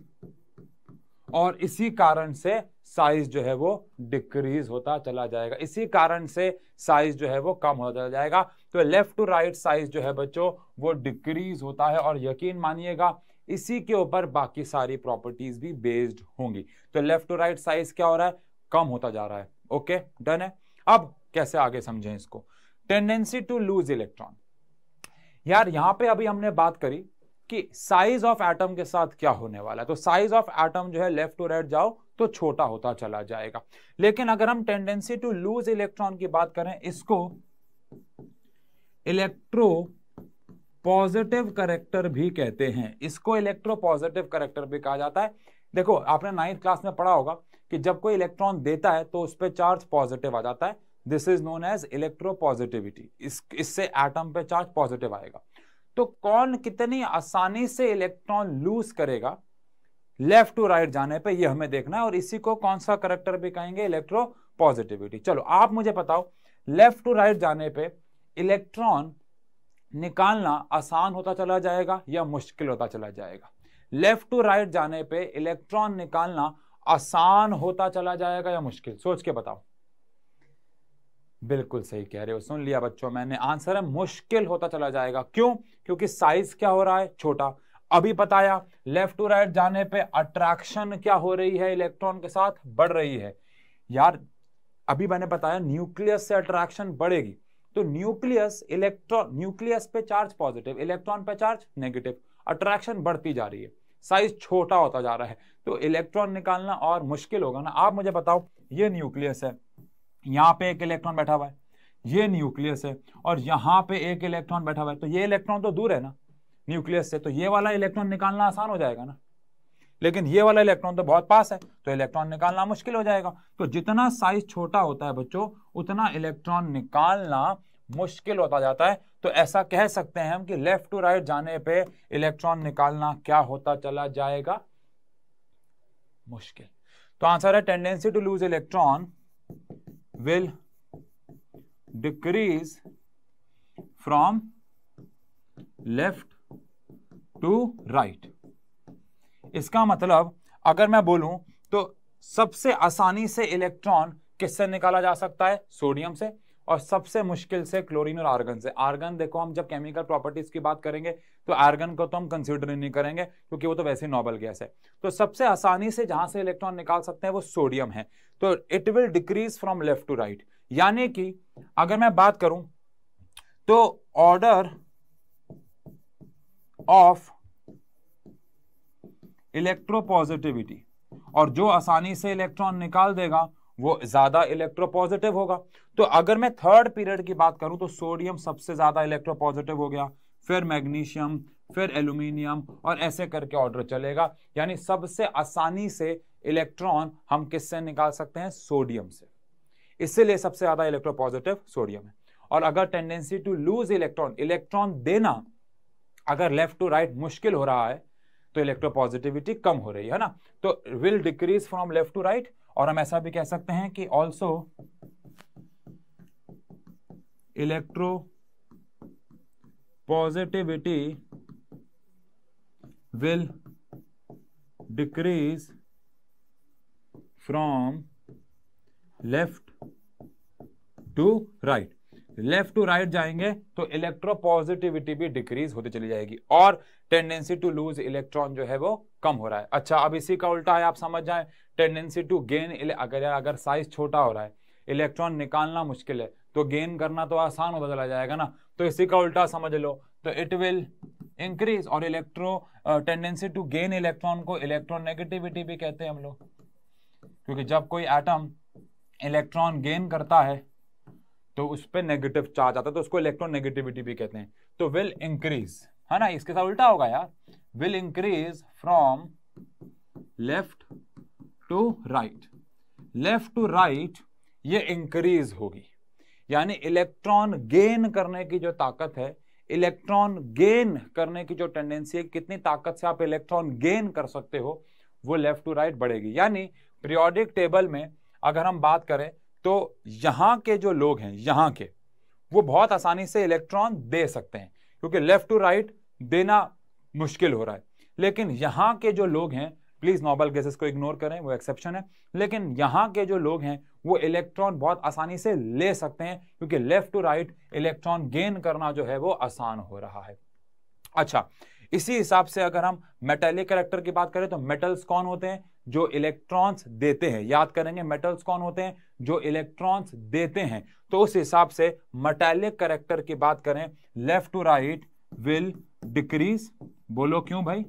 और इसी कारण से साइज जो है वो डिक्रीज होता चला जाएगा इसी कारण से साइज जो है वो कम होता चला जाएगा तो लेफ्ट टू राइट साइज जो है बच्चों वो डिक्रीज होता है और यकीन मानिएगा इसी के ऊपर बाकी सारी प्रॉपर्टीज भी बेस्ड होंगी तो लेफ्ट टू राइट साइज क्या हो रहा है कम होता जा रहा है ओके okay, डन है अब कैसे आगे समझें इसको टेंडेंसी टू लूज इलेक्ट्रॉन यार यहां पे अभी हमने बात करी कि साइज ऑफ एटम के साथ क्या होने वाला है तो साइज ऑफ एटम जो है लेफ्ट टू राइट जाओ तो छोटा होता चला जाएगा लेकिन अगर हम टेंडेंसी टू लूज इलेक्ट्रॉन की बात करें इसको इलेक्ट्रो पॉजिटिव करेक्टर भी कहते हैं इसको इलेक्ट्रो पॉजिटिव करेक्टर भी कहा जाता है देखो आपने नाइन्थ क्लास में पढ़ा होगा कि जब कोई इलेक्ट्रॉन देता है तो उस पर चार्ज पॉजिटिव आ जाता है this is known as electropositivity इससे एटम पे चार्ज पॉजिटिव आएगा तो कौन कितनी आसानी से इलेक्ट्रॉन लूज करेगा लेफ्ट टू राइट जाने पे ये हमें देखना है और इसी को कौन सा करेक्टर भी कहेंगे इलेक्ट्रो पॉजिटिविटी चलो आप मुझे बताओ लेफ्ट टू राइट जाने पे इलेक्ट्रॉन निकालना आसान होता चला जाएगा या मुश्किल होता चला जाएगा लेफ्ट टू राइट जाने पे इलेक्ट्रॉन निकालना आसान होता चला जाएगा या मुश्किल सोच के बताओ बिल्कुल सही कह रहे हो सुन लिया बच्चों मैंने आंसर है मुश्किल होता चला जाएगा क्यों क्योंकि साइज क्या हो रहा है छोटा अभी बताया लेफ्ट टू राइट जाने पे अट्रैक्शन क्या हो रही है इलेक्ट्रॉन के साथ बढ़ रही है यार अभी मैंने बताया न्यूक्लियस से अट्रैक्शन बढ़ेगी तो न्यूक्लियस इलेक्ट्रॉन न्यूक्लियस पे चार्ज पॉजिटिव इलेक्ट्रॉन पे चार्ज नेगेटिव अट्रैक्शन बढ़ती जा रही है साइज छोटा होता जा रहा है तो इलेक्ट्रॉन निकालना और मुश्किल होगा ना आप मुझे बताओ ये न्यूक्लियस है यहाँ पे एक इलेक्ट्रॉन बैठा हुआ है ये न्यूक्लियस है और यहाँ पे एक इलेक्ट्रॉन बैठा हुआ है तो ये इलेक्ट्रॉन तो दूर है ना न्यूक्लियस से तो ये वाला इलेक्ट्रॉन निकालना आसान हो जाएगा ना लेकिन ये वाला इलेक्ट्रॉन तो बहुत पास है तो इलेक्ट्रॉन निकालना मुश्किल हो जाएगा तो जितना साइज छोटा होता है बच्चों उतना इलेक्ट्रॉन निकालना मुश्किल होता जाता है तो ऐसा कह सकते हैं हम कि लेफ्ट टू राइट जाने पे इलेक्ट्रॉन निकालना क्या होता चला जाएगा मुश्किल तो आंसर है tendency to lose electron will decrease from left to right इसका मतलब अगर मैं बोलूं तो सबसे आसानी से इलेक्ट्रॉन किससे निकाला जा सकता है सोडियम से और सबसे मुश्किल से क्लोरीन और आर्गन से आर्गन देखो हम जब केमिकल प्रॉपर्टीज की बात करेंगे तो आर्गन को तो हम कंसिडर नहीं करेंगे क्योंकि वो तो वैसे नॉबल गैस है तो सबसे आसानी से जहां से इलेक्ट्रॉन निकाल सकते हैं वो सोडियम है तो it will decrease from left to right यानी कि अगर मैं बात करूं तो ऑर्डर ऑफ इलेक्ट्रोपॉजिटिविटी और जो आसानी से इलेक्ट्रॉन निकाल देगा वो ज्यादा इलेक्ट्रोपॉजिटिव होगा तो अगर मैं थर्ड पीरियड की बात करूं तो सोडियम सबसे ज्यादा इलेक्ट्रोपॉजिटिव हो गया फिर मैग्नीशियम फिर एल्यूमिनियम और ऐसे करके ऑर्डर चलेगा यानी सबसे आसानी से इलेक्ट्रॉन हम किससे निकाल सकते हैं सोडियम से इसीलिए सबसे ज्यादा इलेक्ट्रोपॉजिटिव सोडियम है और अगर tendency to lose electron electron देना अगर लेफ्ट टू राइट मुश्किल हो रहा है तो इलेक्ट्रोपॉजिटिविटी कम हो रही है ना तो will decrease from left to right और हम ऐसा भी कह सकते हैं कि also electropositivity will decrease from left to right left to right जाएंगे तो इलेक्ट्रोपॉजिटिविटी भी डिक्रीज होती चली जाएगी और टेंडेंसी टू लूज इलेक्ट्रॉन जो है वो कम हो रहा है अच्छा अब इसी का उल्टा है आप समझ जाए टेंडेंसी टू गेन अगर अगर साइज छोटा हो रहा है इलेक्ट्रॉन निकालना मुश्किल है तो गेन करना तो आसान हो बदला जाएगा ना तो इसी का उल्टा समझ लो तो इट विल इंक्रीज और electro tendency to gain electron को इलेक्ट्रोनेगेटिविटी भी कहते हैं हम लोग क्योंकि जब कोई एटम इलेक्ट्रॉन गेन करता है तो उस पर नेगेटिव चार्ज आता है तो उसको इलेक्ट्रॉन नेगेटिविटी भी कहते हैं तो विल इंक्रीज है ना इसके साथ उल्टा होगा यार will increase from left to right left to right ये इंक्रीज होगी यानी इलेक्ट्रॉन गेन करने की जो ताकत है इलेक्ट्रॉन गेन करने की जो टेंडेंसी है कितनी ताकत से आप इलेक्ट्रॉन गेन कर सकते हो वो लेफ्ट टू राइट बढ़ेगी यानी पीरियोडिक टेबल में अगर हम बात करें तो यहां के जो लोग हैं यहाँ के वो बहुत आसानी से इलेक्ट्रॉन दे सकते हैं क्योंकि लेफ्ट टू राइट देना मुश्किल हो रहा है लेकिन यहां के जो लोग हैं प्लीज़ नॉबल गैसेस को इग्नोर करें वो एक्सेप्शन है लेकिन यहां के जो लोग हैं वो इलेक्ट्रॉन बहुत आसानी से ले सकते हैं क्योंकि left to right electron gain करना जो है वो आसान हो रहा है अच्छा इसी हिसाब से अगर हम मेटेलिक करेक्टर की बात करें तो मेटल्स कौन होते हैं जो इलेक्ट्रॉन्स देते हैं याद करेंगे मेटल्स कौन होते हैं जो इलेक्ट्रॉन्स देते हैं तो उस हिसाब से मेटेलिक करेक्टर की बात करें left to right will decrease बोलो क्यों भाई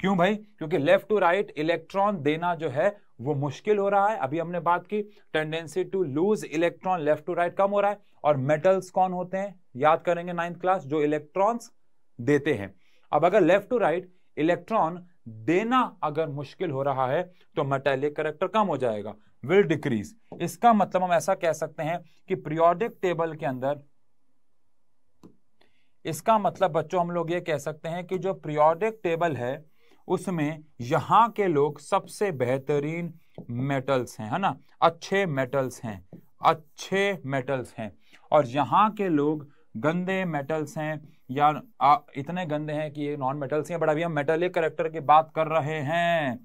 क्यों भाई क्योंकि लेफ्ट टू राइट इलेक्ट्रॉन देना जो है वो मुश्किल हो रहा है अभी हमने बात की tendency to lose electron left to right कम हो रहा है और मेटल्स कौन होते हैं याद करेंगे नाइन्थ क्लास जो इलेक्ट्रॉन्स देते हैं अब अगर लेफ्ट टू राइट इलेक्ट्रॉन देना अगर मुश्किल हो रहा है तो मेटेलिक करेक्टर कम हो जाएगा विल डिक्रीज इसका मतलब हम ऐसा कह सकते हैं कि प्रियोडिक टेबल के अंदर इसका मतलब बच्चों हम लोग ये कह सकते हैं कि जो प्रियोडिक टेबल है उसमें यहां के लोग सबसे बेहतरीन मेटल्स हैं है ना अच्छे मेटल्स हैं अच्छे मेटल्स हैं और यहां के लोग गंदे मेटल्स हैं या आ, इतने गंदे हैं कि ये नॉन मेटल्स हैं बट अभी हम मेटेलिक करेक्टर की बात कर रहे हैं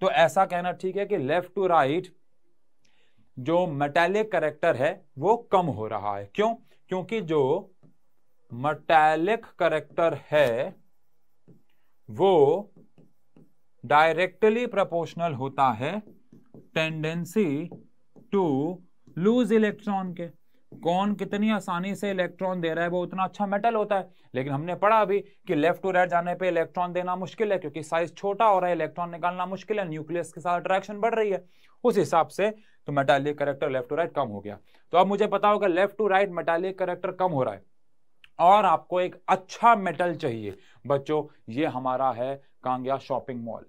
तो ऐसा कहना ठीक है कि लेफ्ट टू राइट जो मेटेलिक करेक्टर है वो कम हो रहा है क्यों क्योंकि जो मटैलिक करेक्टर है वो डायरेक्टली प्रोपोर्शनल होता है टेंडेंसी टू लूज इलेक्ट्रॉन के कौन कितनी आसानी से इलेक्ट्रॉन दे रहा है वो उतना अच्छा मेटल होता है लेकिन हमने पढ़ा अभी कि लेफ्ट टू राइट जाने पे इलेक्ट्रॉन देना मुश्किल है क्योंकि साइज छोटा हो रहा है इलेक्ट्रॉन निकालना मुश्किल है न्यूक्लियस के साथ अट्रैक्शन बढ़ रही है उस हिसाब से तो metallic character left to right कम हो गया तो अब मुझे पता होगा left to right metallic character कम हो रहा है और आपको एक अच्छा मेटल चाहिए बच्चों ये हमारा है कांग्या शॉपिंग मॉल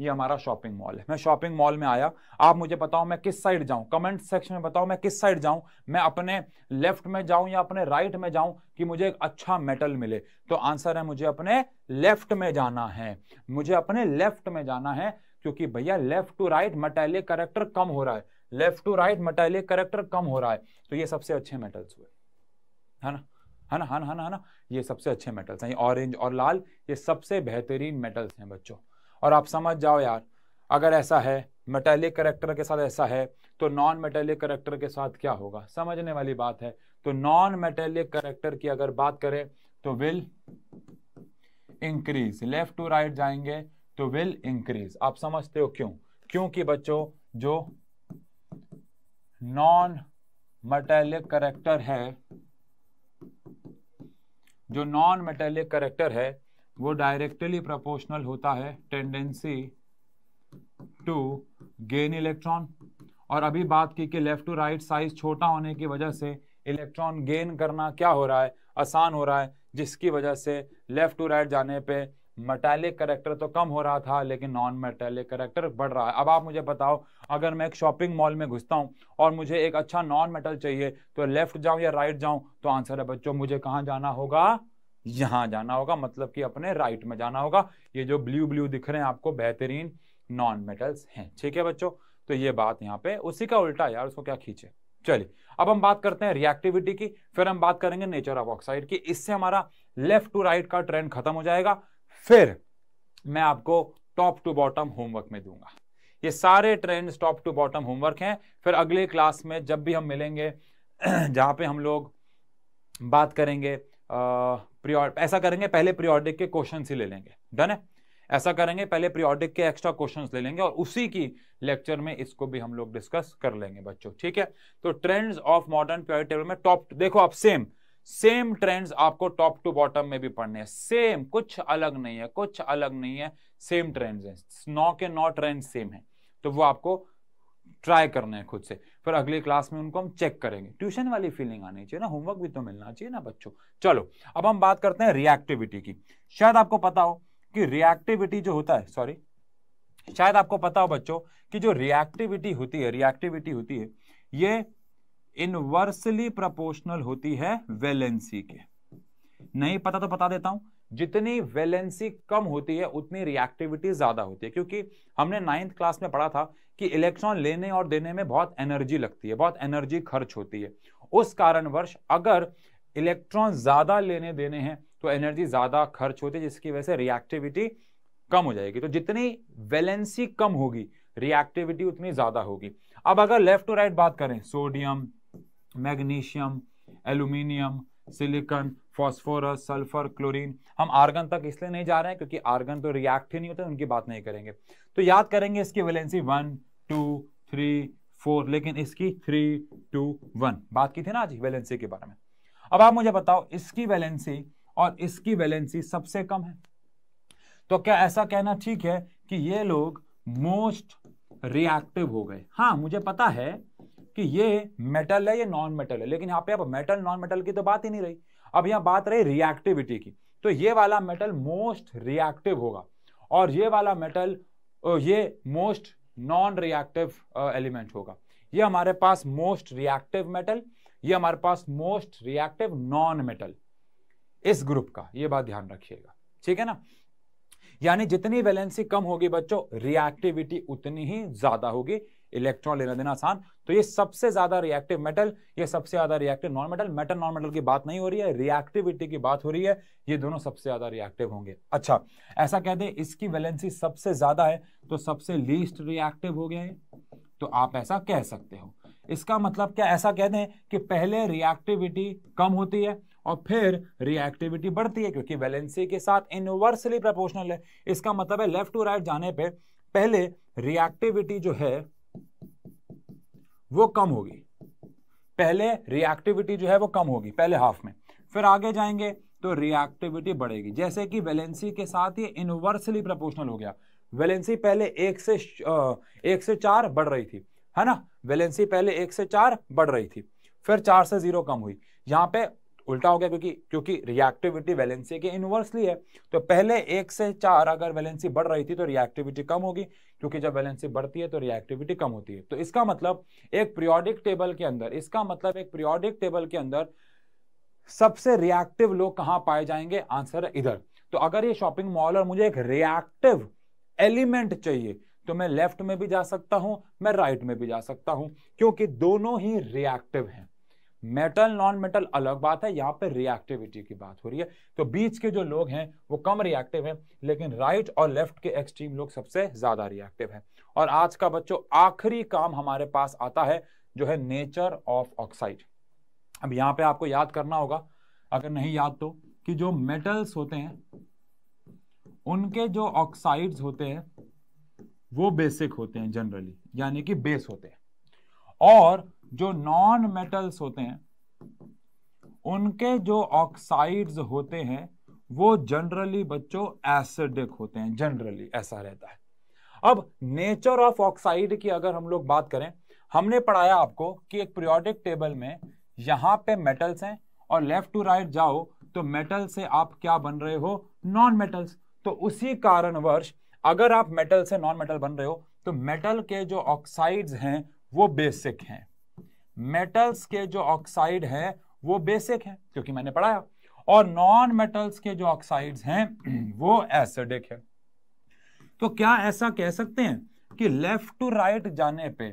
ये हमारा शॉपिंग मॉल है मैं शॉपिंग मॉल में आया आप मुझे बताओ मैं किस साइड जाऊं कमेंट सेक्शन में बताओ मैं किस साइड जाऊं मैं अपने लेफ्ट में जाऊं या अपने राइट में जाऊं कि मुझे एक अच्छा मेटल मिले तो आंसर है मुझे अपने लेफ्ट में जाना है मुझे अपने लेफ्ट में जाना है क्योंकि भैया left to right metallic character कम हो रहा है left to right metallic character कम हो रहा है तो ये सबसे अच्छे मेटल्स हुए है ना है ना है ना है ना है ना ये सबसे अच्छे मेटल्स हैं ऑरेंज और लाल ये सबसे बेहतरीन मेटल्स हैं बच्चों और आप समझ जाओ यार अगर ऐसा है मेटेलिक करेक्टर के साथ ऐसा है तो नॉन मेटेलिक करेक्टर के साथ क्या होगा समझने वाली बात है तो नॉन मेटेलिक करेक्टर की अगर बात करें तो will increase left to right जाएंगे तो विल इंक्रीज आप समझते हो क्यों क्योंकि बच्चों जो नॉन मेटेलिक करेक्टर है जो नॉन मेटेलिक करेक्टर है वो डायरेक्टली प्रोपोर्शनल होता है टेंडेंसी टू गेन इलेक्ट्रॉन और अभी बात की कि लेफ्ट टू राइट साइज छोटा होने की वजह से इलेक्ट्रॉन गेन करना क्या हो रहा है आसान हो रहा है जिसकी वजह से लेफ्ट टू राइट जाने पे मेटेलिक करेक्टर तो कम हो रहा था लेकिन नॉन मेटेलिक करेक्टर बढ़ रहा है अब आप मुझे बताओ अगर मैं एक शॉपिंग मॉल में घुसता हूँ और मुझे एक अच्छा नॉन मेटल चाहिए तो लेफ्ट जाऊँ या राइट जाऊँ तो आंसर है बच्चों मुझे कहाँ जाना होगा यहां जाना होगा मतलब कि अपने राइट में जाना होगा ये जो ब्लू ब्लू दिख रहे हैं आपको बेहतरीन नॉन मेटल्स हैं ठीक है बच्चों तो ये बात यहाँ पे उसी का उल्टा यार उसको क्या खींचे चलिए अब हम बात करते हैं रिएक्टिविटी की फिर हम बात करेंगे नेचर ऑफ ऑक्साइड की इससे हमारा लेफ्ट टू राइट का ट्रेंड खत्म हो जाएगा फिर मैं आपको टॉप टू बॉटम होमवर्क में दूंगा ये सारे trends top to bottom homework हैं फिर अगले क्लास में जब भी हम मिलेंगे जहां पे हम लोग बात करेंगे प्रियॉड ऐसा करेंगे पहले प्रियोडिक के क्वेश्चन ही ले लेंगे डन है ऐसा करेंगे पहले प्रियोडिक के एक्स्ट्रा क्वेश्चंस ले लेंगे और उसी की लेक्चर में इसको भी हम लोग डिस्कस कर लेंगे बच्चों ठीक है तो trends of modern period table में टॉप देखो आप सेम सेम ट्रेंड्स आपको टॉप टू बॉटम में भी पढ़ने हैं सेम कुछ अलग नहीं है कुछ अलग नहीं है सेम ट्रेंड्स हैं नौ के नौ ट्रेंड सेम है तो वो आपको ट्राई करना है खुद से फिर अगले क्लास में उनको हम चेक करेंगे ट्यूशन वाली फीलिंग आनी चाहिए ना होमवर्क भी तो मिलना चाहिए ना बच्चों चलो अब हम बात करते हैं रिएक्टिविटी की शायद आपको पता हो कि रिएक्टिविटी जो होता है सॉरी शायद आपको पता हो बच्चों कि जो रिएक्टिविटी होती है रिएक्टिविटी होती है ये इनवर्सली प्रपोर्शनल होती है वेलेंसी के नहीं पता तो बता देता हूं जितनी वेलेंसी कम होती है उतनी रिएक्टिविटी ज्यादा होती है क्योंकि हमने नाइन्थ क्लास में पढ़ा था कि इलेक्ट्रॉन लेने और देने में बहुत एनर्जी लगती है बहुत एनर्जी खर्च होती है उस कारणवश अगर इलेक्ट्रॉन ज्यादा लेने देने हैं तो एनर्जी ज्यादा खर्च होती है जिसकी वजह से रिएक्टिविटी कम हो जाएगी तो जितनी वेलेंसी कम होगी रिएक्टिविटी उतनी ज्यादा होगी अब अगर लेफ्ट टू राइट बात करें sodium magnesium aluminium silicon phosphorus sulphur chlorine हम आर्गन तक इसलिए नहीं जा रहे हैं क्योंकि आर्गन तो रिएक्ट ही नहीं होते उनकी बात नहीं करेंगे तो याद करेंगे इसकी valency one two three four लेकिन इसकी थ्री टू वन बात की थी ना आज वैलेंसी के बारे में अब आप मुझे बताओ इसकी वैलेंसी और इसकी वैलेंसी सबसे कम है तो क्या ऐसा कहना ठीक है कि ये लोग मोस्ट रिएक्टिव हो गए हाँ मुझे पता है कि ये मेटल है ये नॉन मेटल है लेकिन यहाँ पे अब मेटल नॉन मेटल की तो बात ही नहीं रही अब यहां बात रही रिएक्टिविटी की तो ये वाला मेटल मोस्ट रिएक्टिव होगा और ये वाला मेटल ये मोस्ट नॉन रिएक्टिव एलिमेंट होगा ये हमारे पास मोस्ट रिएक्टिव मेटल ये हमारे पास मोस्ट रिएक्टिव नॉन मेटल इस ग्रुप का ये बात ध्यान रखिएगा ठीक है ना यानी जितनी वैलेंसी कम होगी बच्चों रिएक्टिविटी उतनी ही ज्यादा होगी इलेक्ट्रॉन लेना देना आसान तो ये सबसे ज्यादा रिएक्टिव मेटल ये सबसे ज्यादा reactive non metal metal non metal की बात नहीं हो रही है रिएक्टिविटी की बात हो रही है ये दोनों सबसे ज्यादा रिएक्टिव होंगे अच्छा ऐसा कहते हैं इसकी वैलेंसी सबसे ज्यादा है तो सबसे लीस्ट रिएक्टिव हो गया ये तो आप ऐसा कह सकते हो इसका मतलब क्या ऐसा कहते हैं कि पहले रिएक्टिविटी कम होती है और फिर रिएक्टिविटी बढ़ती है क्योंकि वैलेंसी के साथ इनवर्सली प्रोपोर्शनल है इसका मतलब है लेफ्ट टू राइट जाने पे पहले रिएक्टिविटी जो है वो कम होगी पहले रिएक्टिविटी जो है वो कम होगी पहले हाफ में फिर आगे जाएंगे तो रिएक्टिविटी बढ़ेगी जैसे कि वैलेंसी के साथ ये इनवर्सली प्रोपोर्शनल हो गया वैलेंसी पहले एक से एक से चार बढ़ रही थी है ना वैलेंसी पहले एक से चार बढ़ रही थी फिर चार से जीरो कम हुई यहाँ पे उल्टा हो गया क्योंकि क्योंकि रिएक्टिविटी वैलेंसी के इनवर्सली है तो पहले एक से चार अगर वैलेंसी बढ़ रही थी तो रिएक्टिविटी कम होगी क्योंकि जब वैलेंसी बढ़ती है तो रिएक्टिविटी कम होती है तो इसका मतलब एक प्रियोडिक टेबल के अंदर इसका मतलब एक प्रियोडिक टेबल के अंदर सबसे रिएक्टिव लोग कहाँ पाए जाएंगे आंसर इधर तो अगर ये शॉपिंग मॉल और मुझे एक रिएक्टिव एलिमेंट चाहिए तो मैं लेफ्ट में भी जा सकता हूं मैं राइट में भी जा सकता हूं क्योंकि दोनों ही रिएक्टिव हैं मेटल नॉन मेटल अलग बात है यहाँ पे रिएक्टिविटी की बात हो रही है तो बीच के जो लोग हैं वो कम रिएक्टिव हैं लेकिन राइट और लेफ्ट के एक्सट्रीम लोग सबसे ज्यादा रिएक्टिव हैं और आज का बच्चों आखिरी काम हमारे पास आता है जो है नेचर ऑफ ऑक्साइड अब यहाँ पे आपको याद करना होगा अगर नहीं याद तो कि जो मेटल्स होते हैं उनके जो ऑक्साइड्स होते हैं वो बेसिक होते हैं जनरली यानी कि बेस होते हैं और जो नॉन मेटल्स होते हैं उनके जो ऑक्साइड्स होते हैं वो जनरली बच्चों एसिडिक होते हैं जनरली ऐसा रहता है अब नेचर ऑफ ऑक्साइड की अगर हम लोग बात करें हमने पढ़ाया आपको कि एक प्रियोडिक टेबल में यहां पे मेटल्स हैं और लेफ्ट टू राइट जाओ तो मेटल से आप क्या बन रहे हो नॉन मेटल्स तो उसी कारणवर्ष अगर आप मेटल से नॉन मेटल बन रहे हो तो मेटल के जो ऑक्साइड्स हैं वो बेसिक हैं मेटल्स के जो ऑक्साइड हैं वो बेसिक है क्योंकि मैंने पढ़ाया और नॉन मेटल्स के जो ऑक्साइड्स हैं वो एसिडिक है तो क्या ऐसा कह सकते हैं कि लेफ्ट टू राइट जाने पे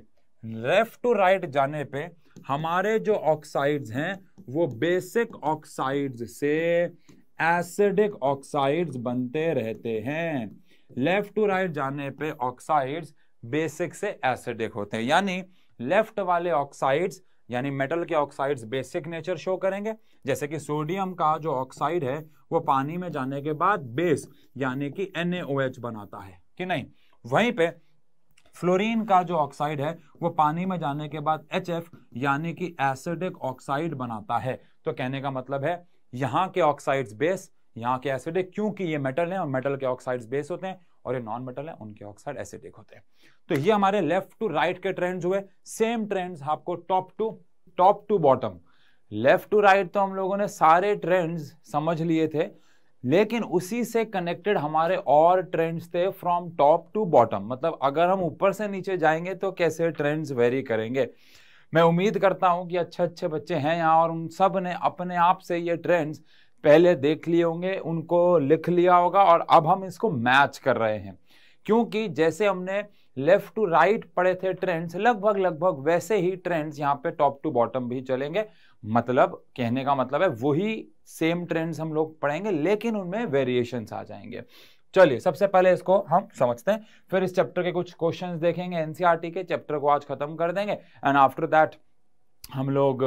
लेफ्ट टू राइट जाने पे हमारे जो ऑक्साइड्स हैं वो बेसिक ऑक्साइड्स से एसिडिक ऑक्साइड्स बनते रहते हैं लेफ्ट टू राइट जाने पे ऑक्साइड्स बेसिक से एसिडिक होते हैं यानी लेफ्ट वाले ऑक्साइड्स यानी मेटल के ऑक्साइड्स बेसिक नेचर शो करेंगे जैसे कि सोडियम का जो ऑक्साइड है वो पानी में जाने के बाद बेस यानी कि NaOH बनाता है कि नहीं वहीं पे फ्लोरीन का जो ऑक्साइड है वो पानी में जाने के बाद एच यानी कि एसिडिक ऑक्साइड बनाता है तो कहने का मतलब है यहाँ के ऑक्साइड्स बेस यहाँ के एसिडिक क्योंकि ये मेटल है और मेटल के ऑक्साइड्स बेस होते हैं और ये नॉन मेटल है उनके ऑक्साइड एसिडिक होते हैं तो ये हमारे लेफ्ट टू राइट के ट्रेंड हुए सेम ट्रेंड्स आपको top to top to bottom left to right तो हम लोगों ने सारे ट्रेंड्स समझ लिए थे लेकिन उसी से कनेक्टेड हमारे और ट्रेंड्स थे फ्रॉम टॉप टू बॉटम मतलब अगर हम ऊपर से नीचे जाएंगे तो कैसे ट्रेंड्स वेरी करेंगे मैं उम्मीद करता हूं कि अच्छे अच्छे बच्चे हैं यहाँ और उन सब ने अपने आप से ये ट्रेंड्स पहले देख लिए होंगे उनको लिख लिया होगा और अब हम इसको मैच कर रहे हैं क्योंकि जैसे हमने लेफ्ट टू राइट पढ़े थे ट्रेंड्स लगभग लगभग वैसे ही ट्रेंड्स यहाँ पे टॉप टू बॉटम भी चलेंगे मतलब कहने का मतलब है वही सेम ट्रेंड्स हम लोग पढ़ेंगे लेकिन उनमें वेरिएशन आ जाएंगे चलिए सबसे पहले इसको हम समझते हैं फिर इस चैप्टर के कुछ क्वेश्चंस देखेंगे एनसीआरटी e के चैप्टर को आज खत्म कर देंगे एंड आफ्टर दैट हम लोग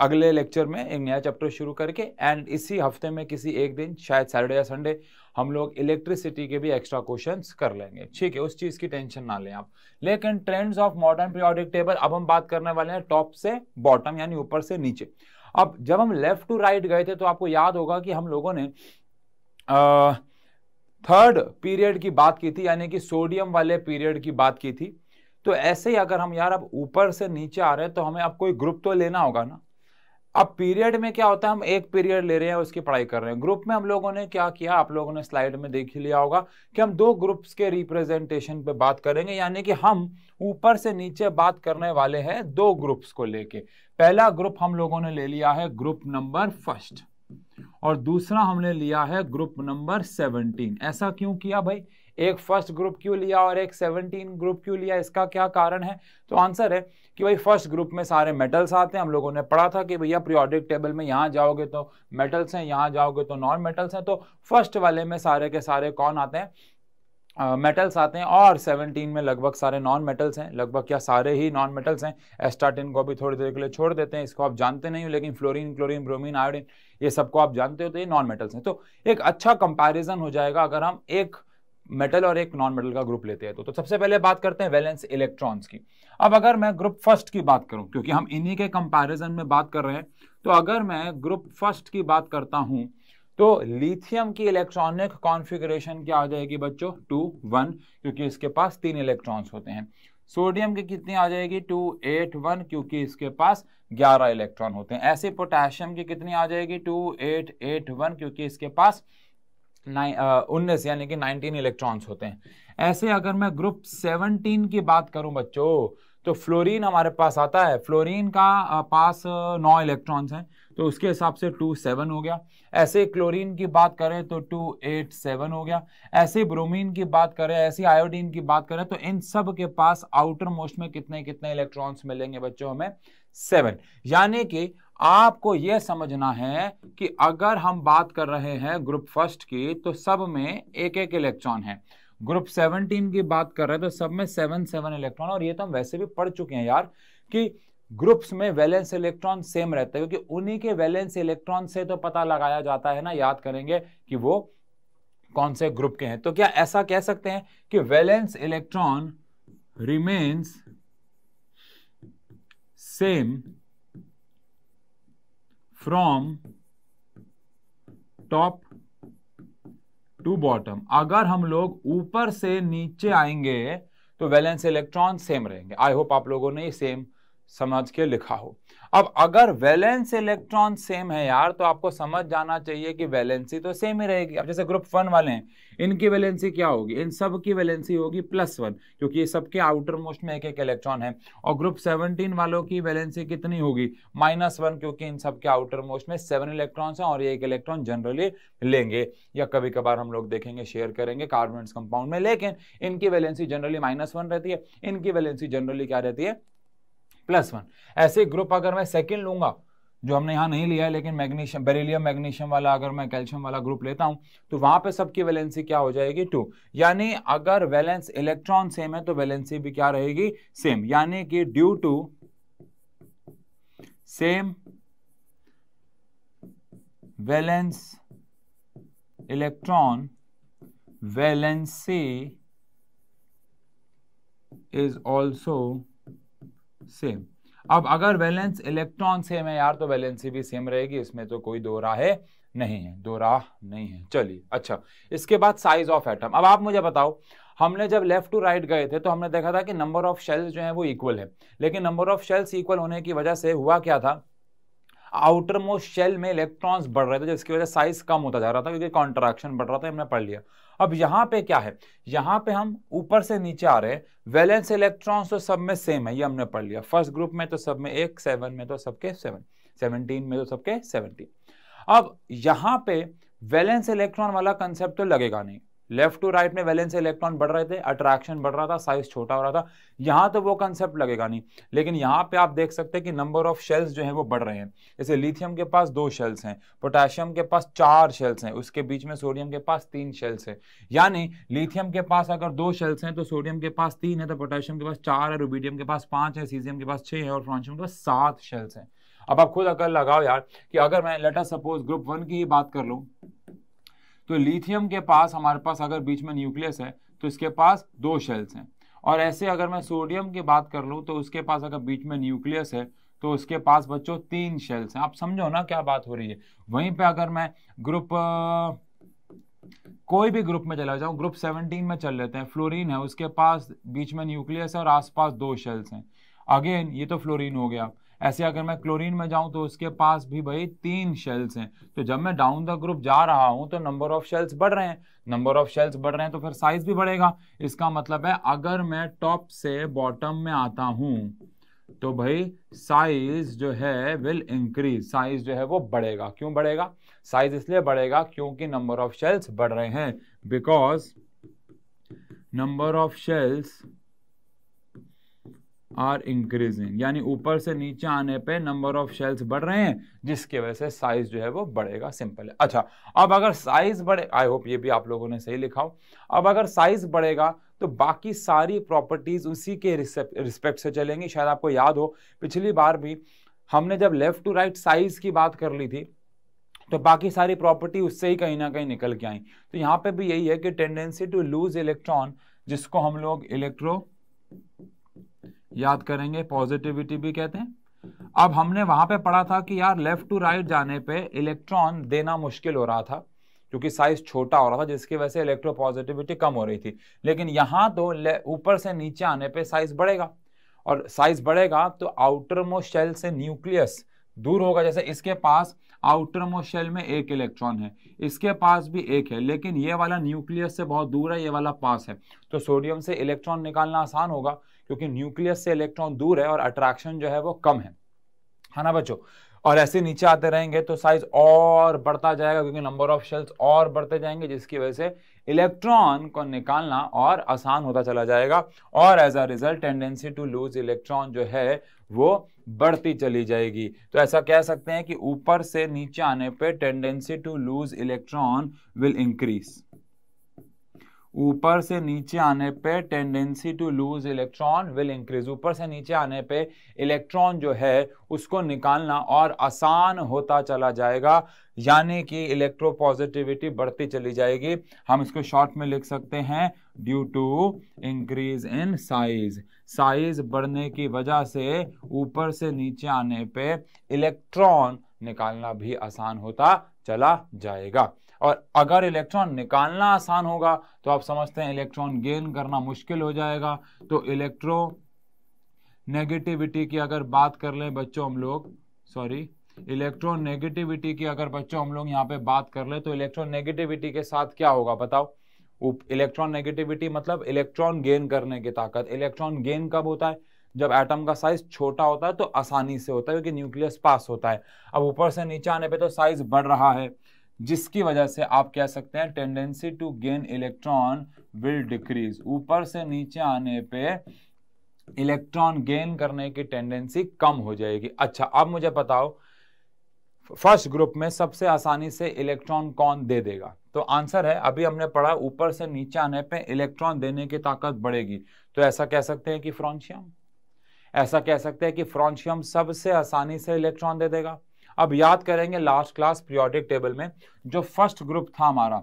अगले लेक्चर में एक नया चैप्टर शुरू करके एंड इसी हफ्ते में किसी एक दिन शायद सैटरडे या संडे हम लोग इलेक्ट्रिसिटी के भी एक्स्ट्रा क्वेश्चंस कर लेंगे ठीक है उस चीज़ की टेंशन ना लें आप लेकिन trends of modern periodic table अब हम बात करने वाले हैं टॉप से बॉटम यानी ऊपर से नीचे अब जब हम लेफ्ट टू राइट गए थे तो आपको याद होगा कि हम लोगों ने थर्ड पीरियड की बात की थी यानी कि सोडियम वाले पीरियड की बात की थी तो ऐसे ही अगर हम यार अब ऊपर से नीचे आ रहे हैं तो हमें अब कोई ग्रुप तो लेना होगा ना अब पीरियड में क्या होता है हम एक पीरियड ले रहे हैं उसकी पढ़ाई कर रहे हैं ग्रुप में हम लोगों ने क्या किया आप लोगों ने स्लाइड में देख ही लिया होगा कि हम दो ग्रुप्स के रिप्रेजेंटेशन पे बात करेंगे यानी कि हम ऊपर से नीचे बात करने वाले हैं दो ग्रुप्स को लेके पहला ग्रुप हम लोगों ने ले लिया है ग्रुप नंबर फर्स्ट और दूसरा हमने लिया है ग्रुप नंबर सेवनटीन ऐसा क्यों किया भाई एक फर्स्ट ग्रुप क्यों लिया और एक सेवनटीन ग्रुप क्यों लिया इसका क्या कारण है तो आंसर है कि भाई फर्स्ट ग्रुप में सारे मेटल्स आते हैं हम लोगों ने पढ़ा था कि भैया प्रियोडिक टेबल में यहाँ जाओगे तो मेटल्स हैं यहाँ जाओगे तो नॉन मेटल्स हैं तो फर्स्ट वाले में सारे के सारे कौन आते हैं मेटल्स uh, आते हैं और 17 में लगभग सारे नॉन मेटल्स हैं लगभग क्या सारे ही नॉन मेटल्स हैं एस्टाटिन को भी थोड़ी देर के लिए छोड़ देते हैं इसको आप जानते नहीं हो लेकिन फ्लोरीन क्लोरीन ब्रोमीन आयोडीन ये सबको आप जानते हो तो ये नॉन मेटल्स हैं तो एक अच्छा कंपैरिजन हो जाएगा अगर हम एक मेटल और एक नॉन मेटल का ग्रुप लेते हैं तो, तो सबसे पहले बात करते हैं वैलेंस इलेक्ट्रॉन्स की अब अगर मैं ग्रुप फर्स्ट की बात करूं क्योंकि हम इन्हीं के कंपैरिजन में बात कर रहे हैं तो अगर मैं ग्रुप फर्स्ट की बात करता हूं तो लिथियम की इलेक्ट्रॉनिक कॉन्फ़िगरेशन क्या आ जाएगी बच्चों टू वन क्योंकि इसके पास तीन इलेक्ट्रॉन्स होते हैं सोडियम की कितनी आ जाएगी टू एट वन क्योंकि इसके पास ग्यारह इलेक्ट्रॉन होते हैं ऐसे पोटेशियम की कितनी आ जाएगी टू एट एट वन क्योंकि इसके पास उन्नीस यानी कि 19 इलेक्ट्रॉन्स होते हैं ऐसे अगर मैं ग्रुप 17 की बात करूं बच्चों तो फ्लोरीन हमारे पास आता है फ्लोरीन का पास नौ इलेक्ट्रॉन्स हैं तो उसके हिसाब से टू सेवन हो गया ऐसे क्लोरीन की बात करें तो टू एट सेवन हो गया ऐसे ब्रोमीन की बात करें ऐसी आयोडीन की बात करें तो इन सब के पास आउटर मोस्ट में कितने कितने इलेक्ट्रॉन्स मिलेंगे बच्चों हमें सेवन यानी कि आपको यह समझना है कि अगर हम बात कर रहे हैं ग्रुप फर्स्ट की तो सब में एक एक इलेक्ट्रॉन है ग्रुप सेवनटीन की बात कर रहे हैं तो सब में सेवन सेवन इलेक्ट्रॉन और ये तो हम वैसे भी पढ़ चुके हैं यार कि ग्रुप्स में वैलेंस इलेक्ट्रॉन सेम रहते हैं क्योंकि उन्हीं के वैलेंस इलेक्ट्रॉन से तो पता लगाया जाता है ना याद करेंगे कि वो कौन से ग्रुप के हैं तो क्या ऐसा कह सकते हैं कि valence electron remains same from top to bottom अगर हम लोग ऊपर से नीचे आएंगे तो वैलेंस इलेक्ट्रॉन सेम रहेंगे आई होप आप लोगों ने सेम समझ के लिखा हो अब अगर वैलेंस इलेक्ट्रॉन सेम है यार तो आपको समझ जाना चाहिए कि वैलेंसी तो सेम ही रहेगी अब जैसे ग्रुप वन वाले हैं इनकी वैलेंसी क्या होगी इन सब की वैलेंसी होगी प्लस वन क्योंकि ये सबके आउटर मोस्ट में एक एक इलेक्ट्रॉन है और ग्रुप सेवनटीन वालों की वैलेंसी कितनी होगी माइनस वन क्योंकि इन सबके आउटर मोस्ट में सेवन इलेक्ट्रॉन्स हैं और ये एक इलेक्ट्रॉन जनरली लेंगे या कभी कभार हम लोग देखेंगे शेयर करेंगे कार्बन कंपाउंड में लेकिन इनकी वैलेंसी जनरली माइनस वन रहती है इनकी वैलेंसी जनरली क्या रहती है प्लस वन ऐसे ग्रुप अगर मैं सेकेंड लूंगा जो हमने यहाँ नहीं लिया है लेकिन मैग्नीशियम बेरिलियम मैग्नीशियम वाला अगर मैं कैल्शियम वाला ग्रुप लेता हूँ तो वहाँ पे सबकी वैलेंसी क्या हो जाएगी टू यानी अगर वैलेंस इलेक्ट्रॉन सेम है तो वैलेंसी भी क्या रहेगी सेम यानी कि due to same valence electron valency is also same अब अगर वैलेंस इलेक्ट्रॉन सेम है यार तो वैलेंसी भी सेम रहेगी इसमें तो कोई दो राह नहीं है दो राह नहीं है चलिए अच्छा इसके बाद साइज ऑफ एटम अब आप मुझे बताओ हमने जब लेफ्ट टू राइट गए थे तो हमने देखा था कि नंबर ऑफ शेल्स जो है वो इक्वल है लेकिन नंबर ऑफ शेल्स इक्वल होने की वजह से हुआ क्या था आउटर मोस्ट शेल में इलेक्ट्रॉन्स बढ़ रहे थे जिसकी वजह से साइज कम होता जा रहा था क्योंकि कॉन्ट्रैक्शन बढ़ रहा था हमने पढ़ लिया अब यहाँ पे क्या है यहाँ पे हम ऊपर से नीचे आ रहे हैं वैलेंस इलेक्ट्रॉन्स तो सब में सेम है ये हमने पढ़ लिया फर्स्ट ग्रुप में तो सब में एक सेवन में तो सबके सेवन सेवनटीन में तो सबके सेवनटीन अब यहाँ पे वैलेंस इलेक्ट्रॉन वाला कंसेप्ट तो लगेगा नहीं लेफ्ट टू राइट में वैलेंस इलेक्ट्रॉन बढ़ रहे थे अट्रैक्शन बढ़ रहा था साइज छोटा हो रहा था यहाँ तो वो कंसेप्ट लगेगा नहीं लेकिन यहाँ पे आप देख सकते हैं कि नंबर ऑफ शेल्स जो हैं वो बढ़ रहे हैं जैसे लिथियम के पास दो शेल्स हैं पोटेशियम के पास चार शेल्स हैं उसके बीच में सोडियम के पास तीन शेल्स है यानी लिथियम के पास अगर दो शेल्स हैं तो सोडियम के पास तीन है तो पोटेशियम के पास चार है रूबीडियम के पास पाँच है सीजियम के पास छः है और फ्रांशियम के पास सात शेल्स हैं अब आप खुद अगर लगाओ यार कि अगर मैं लेटर सपोज ग्रुप वन की ही बात कर लूँ तो लिथियम के पास हमारे पास अगर बीच में न्यूक्लियस है तो इसके पास दो शेल्स हैं और ऐसे अगर मैं सोडियम की बात कर लूँ तो उसके पास अगर बीच में न्यूक्लियस है तो उसके पास बच्चों तीन शेल्स हैं आप समझो ना क्या बात हो रही है वहीं पे अगर मैं ग्रुप कोई भी ग्रुप में चला जाऊँ ग्रुप सेवनटीन में चल लेते हैं फ्लोरीन है उसके पास बीच में न्यूक्लियस है और आसपास दो शेल्स हैं अगेन ये तो फ्लोरीन हो गया ऐसे अगर मैं क्लोरीन में जाऊं तो उसके पास भी भाई तीन शेल्स हैं तो जब मैं डाउन द ग्रुप जा रहा हूं तो नंबर ऑफ शेल्स बढ़ रहे हैं नंबर ऑफ शेल्स बढ़ रहे हैं तो फिर साइज भी बढ़ेगा इसका मतलब है अगर मैं टॉप से बॉटम में आता हूं तो भाई साइज जो है विल इंक्रीज साइज जो है वो बढ़ेगा क्यों बढ़ेगा साइज इसलिए बढ़ेगा क्योंकि नंबर ऑफ शेल्स बढ़ रहे हैं because number of shells are increasing यानी ऊपर से नीचे आने पे नंबर ऑफ शेल्स बढ़ रहे हैं जिसके वजह से साइज जो है वो बढ़ेगा सिंपल है अच्छा अब अगर साइज बढ़े आई होप ये भी आप लोगों ने सही लिखा हो अब अगर साइज बढ़ेगा तो बाकी सारी प्रॉपर्टीज उसी के रिस्पेक्ट से चलेंगी शायद आपको याद हो पिछली बार भी हमने जब लेफ्ट टू राइट साइज की बात कर ली थी तो बाकी सारी प्रॉपर्टी उससे ही कहीं ना कहीं निकल के आई तो यहाँ पे भी यही है कि टेंडेंसी टू लूज इलेक्ट्रॉन जिसको हम लोग इलेक्ट्रो याद करेंगे पॉजिटिविटी भी कहते हैं अब हमने वहां पे पढ़ा था कि यार लेफ्ट टू राइट जाने पे इलेक्ट्रॉन देना मुश्किल हो रहा था क्योंकि साइज छोटा हो रहा था जिसकी वजह से इलेक्ट्रो पॉजिटिविटी कम हो रही थी लेकिन यहाँ तो ऊपर से नीचे आने पे साइज बढ़ेगा और साइज बढ़ेगा तो आउटर मोस्ट शेल से न्यूक्लियस दूर होगा जैसे इसके पास आउटर मोस्ट शेल में एक इलेक्ट्रॉन है इसके पास भी एक है लेकिन ये वाला न्यूक्लियस से बहुत दूर है ये वाला पास है तो सोडियम से इलेक्ट्रॉन निकालना आसान होगा क्योंकि न्यूक्लियस से इलेक्ट्रॉन दूर है और अट्रैक्शन जो है वो कम है है हाँ ना बच्चों और ऐसे नीचे आते रहेंगे तो साइज और बढ़ता जाएगा क्योंकि नंबर ऑफ शेल्स और बढ़ते जाएंगे जिसकी वजह से इलेक्ट्रॉन को निकालना और आसान होता चला जाएगा और as a result tendency to lose electron जो है वो बढ़ती चली जाएगी तो ऐसा कह सकते हैं कि ऊपर से नीचे आने पे tendency to lose electron will increase ऊपर से नीचे आने पे tendency to lose electron will increase ऊपर से नीचे आने पे इलेक्ट्रॉन जो है उसको निकालना और आसान होता चला जाएगा यानी कि इलेक्ट्रोपॉजिटिविटी बढ़ती चली जाएगी हम इसको शॉर्ट में लिख सकते हैं due to increase in size size बढ़ने की वजह से ऊपर से नीचे आने पे इलेक्ट्रॉन निकालना भी आसान होता चला जाएगा और अगर इलेक्ट्रॉन निकालना आसान होगा तो आप समझते हैं इलेक्ट्रॉन गेन करना मुश्किल हो जाएगा तो इलेक्ट्रो नेगेटिविटी की अगर बात कर लें बच्चों हम लोग सॉरी इलेक्ट्रॉन नेगेटिविटी की अगर बच्चों हम लोग यहाँ पे बात कर लें तो इलेक्ट्रॉन नेगेटिविटी के साथ क्या होगा बताओ इलेक्ट्रॉन नेगेटिविटी मतलब इलेक्ट्रॉन गेन करने की ताकत इलेक्ट्रॉन गेन कब होता है जब एटम का साइज छोटा होता है तो आसानी से होता है क्योंकि न्यूक्लियस पास होता है अब ऊपर से नीचे आने पे तो साइज बढ़ रहा है जिसकी वजह से आप कह सकते हैं tendency to gain electron will decrease ऊपर से नीचे आने पे इलेक्ट्रॉन गेन करने की टेंडेंसी कम हो जाएगी अच्छा अब मुझे बताओ फर्स्ट ग्रुप में सबसे आसानी से इलेक्ट्रॉन कौन दे देगा तो आंसर है अभी हमने पढ़ा ऊपर से नीचे आने पे इलेक्ट्रॉन देने की ताकत बढ़ेगी तो ऐसा कह सकते हैं कि फ्रॉन्शियम ऐसा कह सकते हैं कि फ्रॉन्शियम सबसे आसानी से इलेक्ट्रॉन दे देगा अब याद करेंगे लास्ट क्लास पीरियोडिक टेबल में जो फर्स्ट ग्रुप था हमारा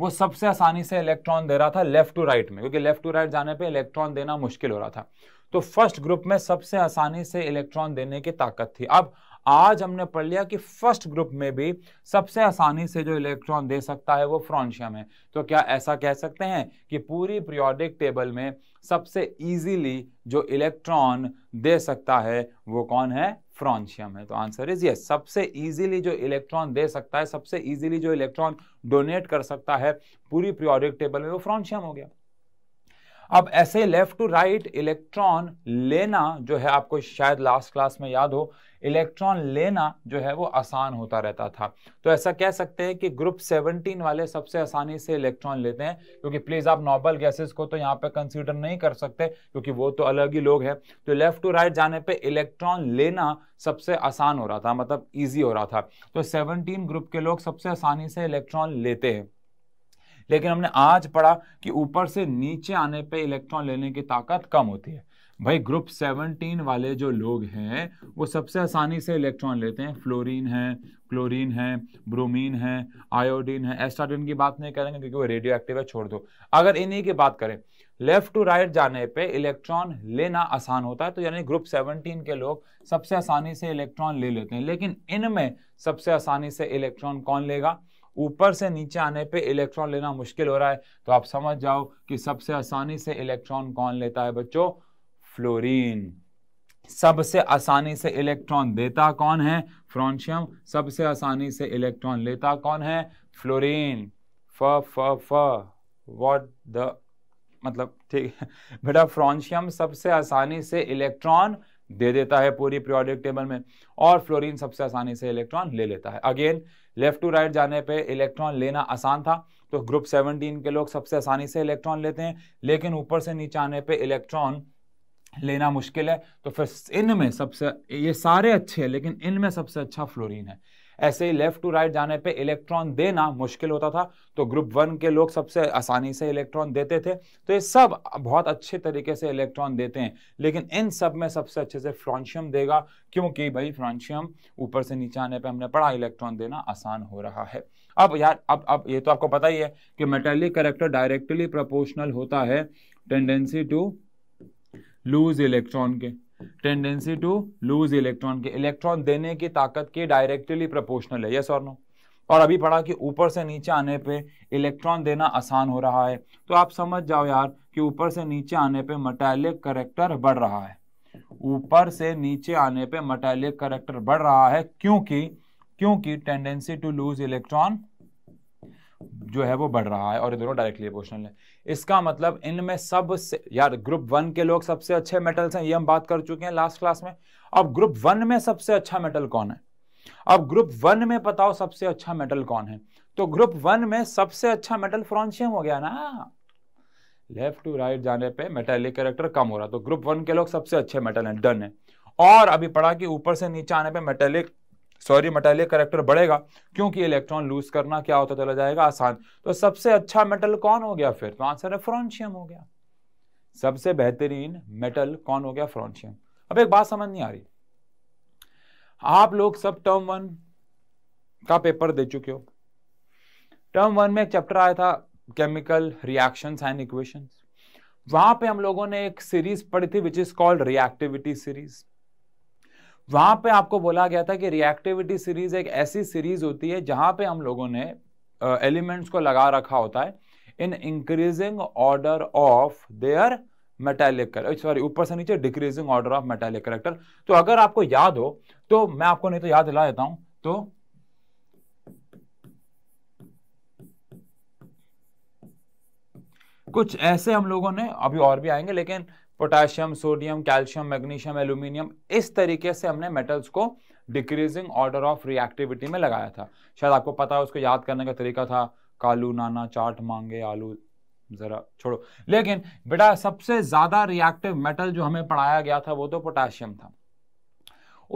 वो सबसे आसानी से इलेक्ट्रॉन दे रहा था लेफ्ट टू राइट में क्योंकि लेफ्ट टू राइट जाने पे इलेक्ट्रॉन देना मुश्किल हो रहा था तो फर्स्ट ग्रुप में सबसे आसानी से इलेक्ट्रॉन देने की ताकत थी अब आज हमने पढ़ लिया कि फर्स्ट ग्रुप में भी सबसे आसानी से जो इलेक्ट्रॉन दे सकता है वो फ्रॉन्शियम है तो क्या ऐसा कह सकते हैं कि पूरी प्रियोडिक टेबल में सबसे इजीली जो इलेक्ट्रॉन दे सकता है वो कौन है फ्रॉन्शियम है तो आंसर इज ये सबसे इजीली जो इलेक्ट्रॉन दे सकता है सबसे इजीली जो इलेक्ट्रॉन डोनेट कर सकता है पूरी प्रियोडिक टेबल में वो फ्रॉन्शियम हो गया अब ऐसे लेफ्ट टू राइट इलेक्ट्रॉन लेना जो है आपको शायद लास्ट क्लास में याद हो इलेक्ट्रॉन लेना जो है वो आसान होता रहता था तो ऐसा कह सकते हैं कि ग्रुप 17 वाले सबसे आसानी से इलेक्ट्रॉन लेते हैं क्योंकि प्लीज़ आप नॉबल गैसेस को तो यहाँ पे कंसीडर नहीं कर सकते क्योंकि वो तो अलग ही लोग हैं तो लेफ्ट टू राइट जाने पर इलेक्ट्रॉन लेना सबसे आसान हो रहा था मतलब ईजी हो रहा था तो सेवनटीन ग्रुप के लोग सबसे आसानी से इलेक्ट्रॉन लेते हैं लेकिन हमने आज पढ़ा कि ऊपर से नीचे आने पे इलेक्ट्रॉन लेने की ताकत कम होती है भाई ग्रुप 17 वाले जो लोग हैं वो सबसे आसानी से इलेक्ट्रॉन लेते हैं फ्लोरीन है क्लोरीन है ब्रोमीन है आयोडीन है एस्टाडिन की बात नहीं करेंगे क्योंकि वो रेडियो एक्टिव है छोड़ दो अगर इन्हीं की बात करें लेफ्ट टू राइट जाने पे इलेक्ट्रॉन लेना आसान होता है तो यानी ग्रुप 17 के लोग सबसे आसानी से इलेक्ट्रॉन ले लेते हैं लेकिन इनमें सबसे आसानी से इलेक्ट्रॉन कौन लेगा ऊपर से नीचे आने पे इलेक्ट्रॉन लेना मुश्किल हो रहा है तो आप समझ जाओ कि सबसे आसानी से इलेक्ट्रॉन कौन लेता है बच्चों फ्लोरीन सबसे आसानी से इलेक्ट्रॉन देता कौन है फ्रॉन्शियम सबसे आसानी से इलेक्ट्रॉन लेता कौन है फ्लोरीन फ फ फ व्हाट द मतलब ठीक है बेटा फ्रॉन्शियम सबसे आसानी से इलेक्ट्रॉन दे देता है पूरी प्रियोडिक टेबल में और फ्लोरीन सबसे आसानी से इलेक्ट्रॉन ले लेता है अगेन लेफ्ट टू राइट जाने पे इलेक्ट्रॉन लेना आसान था तो ग्रुप 17 के लोग सबसे आसानी से इलेक्ट्रॉन लेते हैं लेकिन ऊपर से नीचे आने पे इलेक्ट्रॉन लेना मुश्किल है तो फिर इनमें सबसे ये सारे अच्छे हैं लेकिन इनमें सबसे अच्छा फ्लोरीन है ऐसे ही लेफ्ट टू राइट जाने पे इलेक्ट्रॉन देना मुश्किल होता था तो ग्रुप वन के लोग सबसे आसानी से इलेक्ट्रॉन देते थे तो ये सब बहुत अच्छे तरीके से इलेक्ट्रॉन देते हैं लेकिन इन सब में सबसे अच्छे से फ्रॉन्शियम देगा क्योंकि भाई फ्रॉन्शियम ऊपर से नीचे आने पर हमने पढ़ा इलेक्ट्रॉन देना आसान हो रहा है अब यार अब अब ये तो आपको पता ही है कि मेटेलिक करेक्टर डायरेक्टली प्रपोर्शनल होता है टेंडेंसी टू लूज इलेक्ट्रॉन के टेंडेंसी टू लूज इलेक्ट्रॉन के इलेक्ट्रॉन देने की ताकत के डायरेक्टली प्रोपोर्शनल है यस और नो और अभी पढ़ा कि ऊपर से नीचे आने पे इलेक्ट्रॉन देना आसान हो रहा है तो आप समझ जाओ यार कि ऊपर से नीचे आने पे मटैलिक करेक्टर बढ़ रहा है ऊपर से नीचे आने पे मटैलिक करेक्टर बढ़ रहा है क्योंकि क्योंकि टेंडेंसी टू लूज इलेक्ट्रॉन जो है वो बढ़ रहा है और ये दोनों डायरेक्टली अपोर्शनल है इसका मतलब इनमें सब से यार ग्रुप वन के लोग सबसे अच्छे मेटल्स हैं ये हम बात कर चुके हैं लास्ट क्लास में अब ग्रुप वन में सबसे अच्छा मेटल कौन है अब ग्रुप वन में बताओ सबसे अच्छा मेटल कौन है तो ग्रुप वन में सबसे अच्छा मेटल फ्रॉन्शियम हो गया ना लेफ्ट टू राइट जाने पे मेटालिक करेक्टर कम हो रहा तो ग्रुप वन के लोग सबसे अच्छे मेटल हैं डन है और अभी पढ़ा कि ऊपर से नीचे आने पे मेटेलिक सॉरी मेटेलिक करेक्टर बढ़ेगा क्योंकि इलेक्ट्रॉन लूज करना क्या होता चला जाएगा आसान तो सबसे अच्छा मेटल कौन हो गया फिर तो आंसर है फ्रॉन्शियम हो गया सबसे बेहतरीन मेटल कौन हो गया फ्रॉन्शियम अब एक बात समझ नहीं आ रही आप लोग सब टर्म वन का पेपर दे चुके हो टर्म वन में एक चैप्टर आया था केमिकल रिएक्शन एंड इक्वेशन वहां पे हम लोगों ने एक सीरीज पढ़ी थी which is called reactivity series वहां पे आपको बोला गया था कि रिएक्टिविटी सीरीज एक ऐसी सीरीज होती है जहां पे हम लोगों ने एलिमेंट्स uh, को लगा रखा होता है in increasing order of their metallic sorry ऊपर से नीचे decreasing order of metallic character तो अगर आपको याद हो तो मैं आपको नहीं तो याद दिला देता हूं तो कुछ ऐसे हम लोगों ने अभी और भी आएंगे लेकिन potassium sodium calcium magnesium aluminium इस तरीके से हमने मेटल्स को डिक्रीजिंग ऑर्डर ऑफ रिएक्टिविटी में लगाया था शायद आपको पता है उसको याद करने का तरीका था कालू नाना चाट मांगे आलू ज़रा छोड़ो लेकिन बेटा सबसे ज़्यादा रिएक्टिव मेटल जो हमें पढ़ाया गया था वो तो पोटाशियम था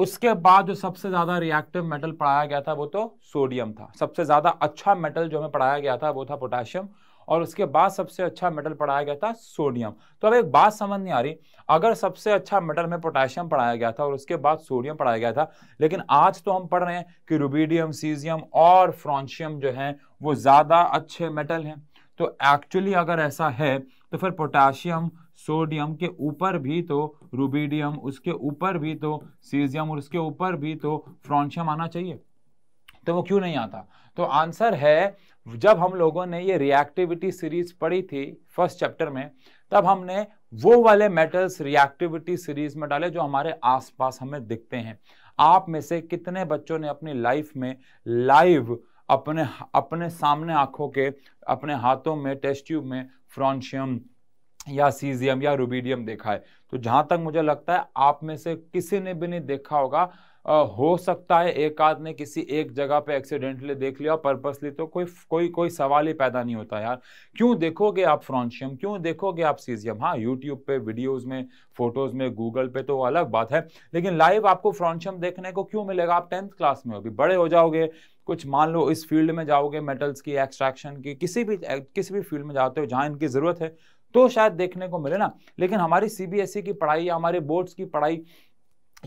उसके बाद जो सबसे ज़्यादा रिएक्टिव मेटल पढ़ाया गया था वो तो सोडियम था सबसे ज़्यादा अच्छा मेटल जो हमें पढ़ाया गया था वो था पोटाशियम और उसके बाद सबसे अच्छा मेटल पढ़ाया गया था सोडियम तो अब एक बात समझ नहीं आ रही अगर सबसे अच्छा मेटल में पोटेशियम पढ़ाया गया था और उसके बाद सोडियम पढ़ाया गया था लेकिन आज तो हम पढ़ रहे हैं कि रूबीडियम सीजियम और फ्रॉन्शियम जो है वो ज़्यादा अच्छे मेटल हैं तो एक्चुअली अगर ऐसा है तो फिर पोटेशियम सोडियम के ऊपर भी तो रूबीडियम उसके ऊपर भी तो सीजियम और उसके ऊपर भी तो फ्रॉन्शियम आना चाहिए तो वो क्यों नहीं आता तो आंसर है जब हम लोगों ने ये रिएक्टिविटी सीरीज पढ़ी थी फर्स्ट चैप्टर में तब हमने वो वाले मेटल्स रिएक्टिविटी सीरीज में डाले जो हमारे आसपास हमें दिखते हैं आप में से कितने बच्चों ने अपनी लाइफ में लाइव अपने अपने सामने आंखों के अपने हाथों में टेस्ट ट्यूब में फ्रॉन्शियम या सीजियम या रूबीडियम देखा है तो जहां तक मुझे लगता है आप में से किसी ने भी नहीं देखा होगा हो सकता है एक आध ने किसी एक जगह पे एक्सीडेंटली देख लिया पर्पसली तो कोई कोई कोई सवाल ही पैदा नहीं होता यार क्यों देखोगे आप फ्रॉन्शियम क्यों देखोगे आप सीजियम हाँ यूट्यूब पे वीडियोस में फोटोज में गूगल पे तो अलग बात है लेकिन लाइव आपको फ्रॉन्शियम देखने को क्यों मिलेगा आप टेंथ क्लास में होगी बड़े हो जाओगे कुछ मान लो इस फील्ड में जाओगे मेटल्स की एक्सट्रैक्शन की किसी भी किसी भी फील्ड में जाते हो जहाँ इनकी ज़रूरत है तो शायद देखने को मिले ना लेकिन हमारी सीबीएसई e की पढ़ाई या हमारे बोर्ड्स की पढ़ाई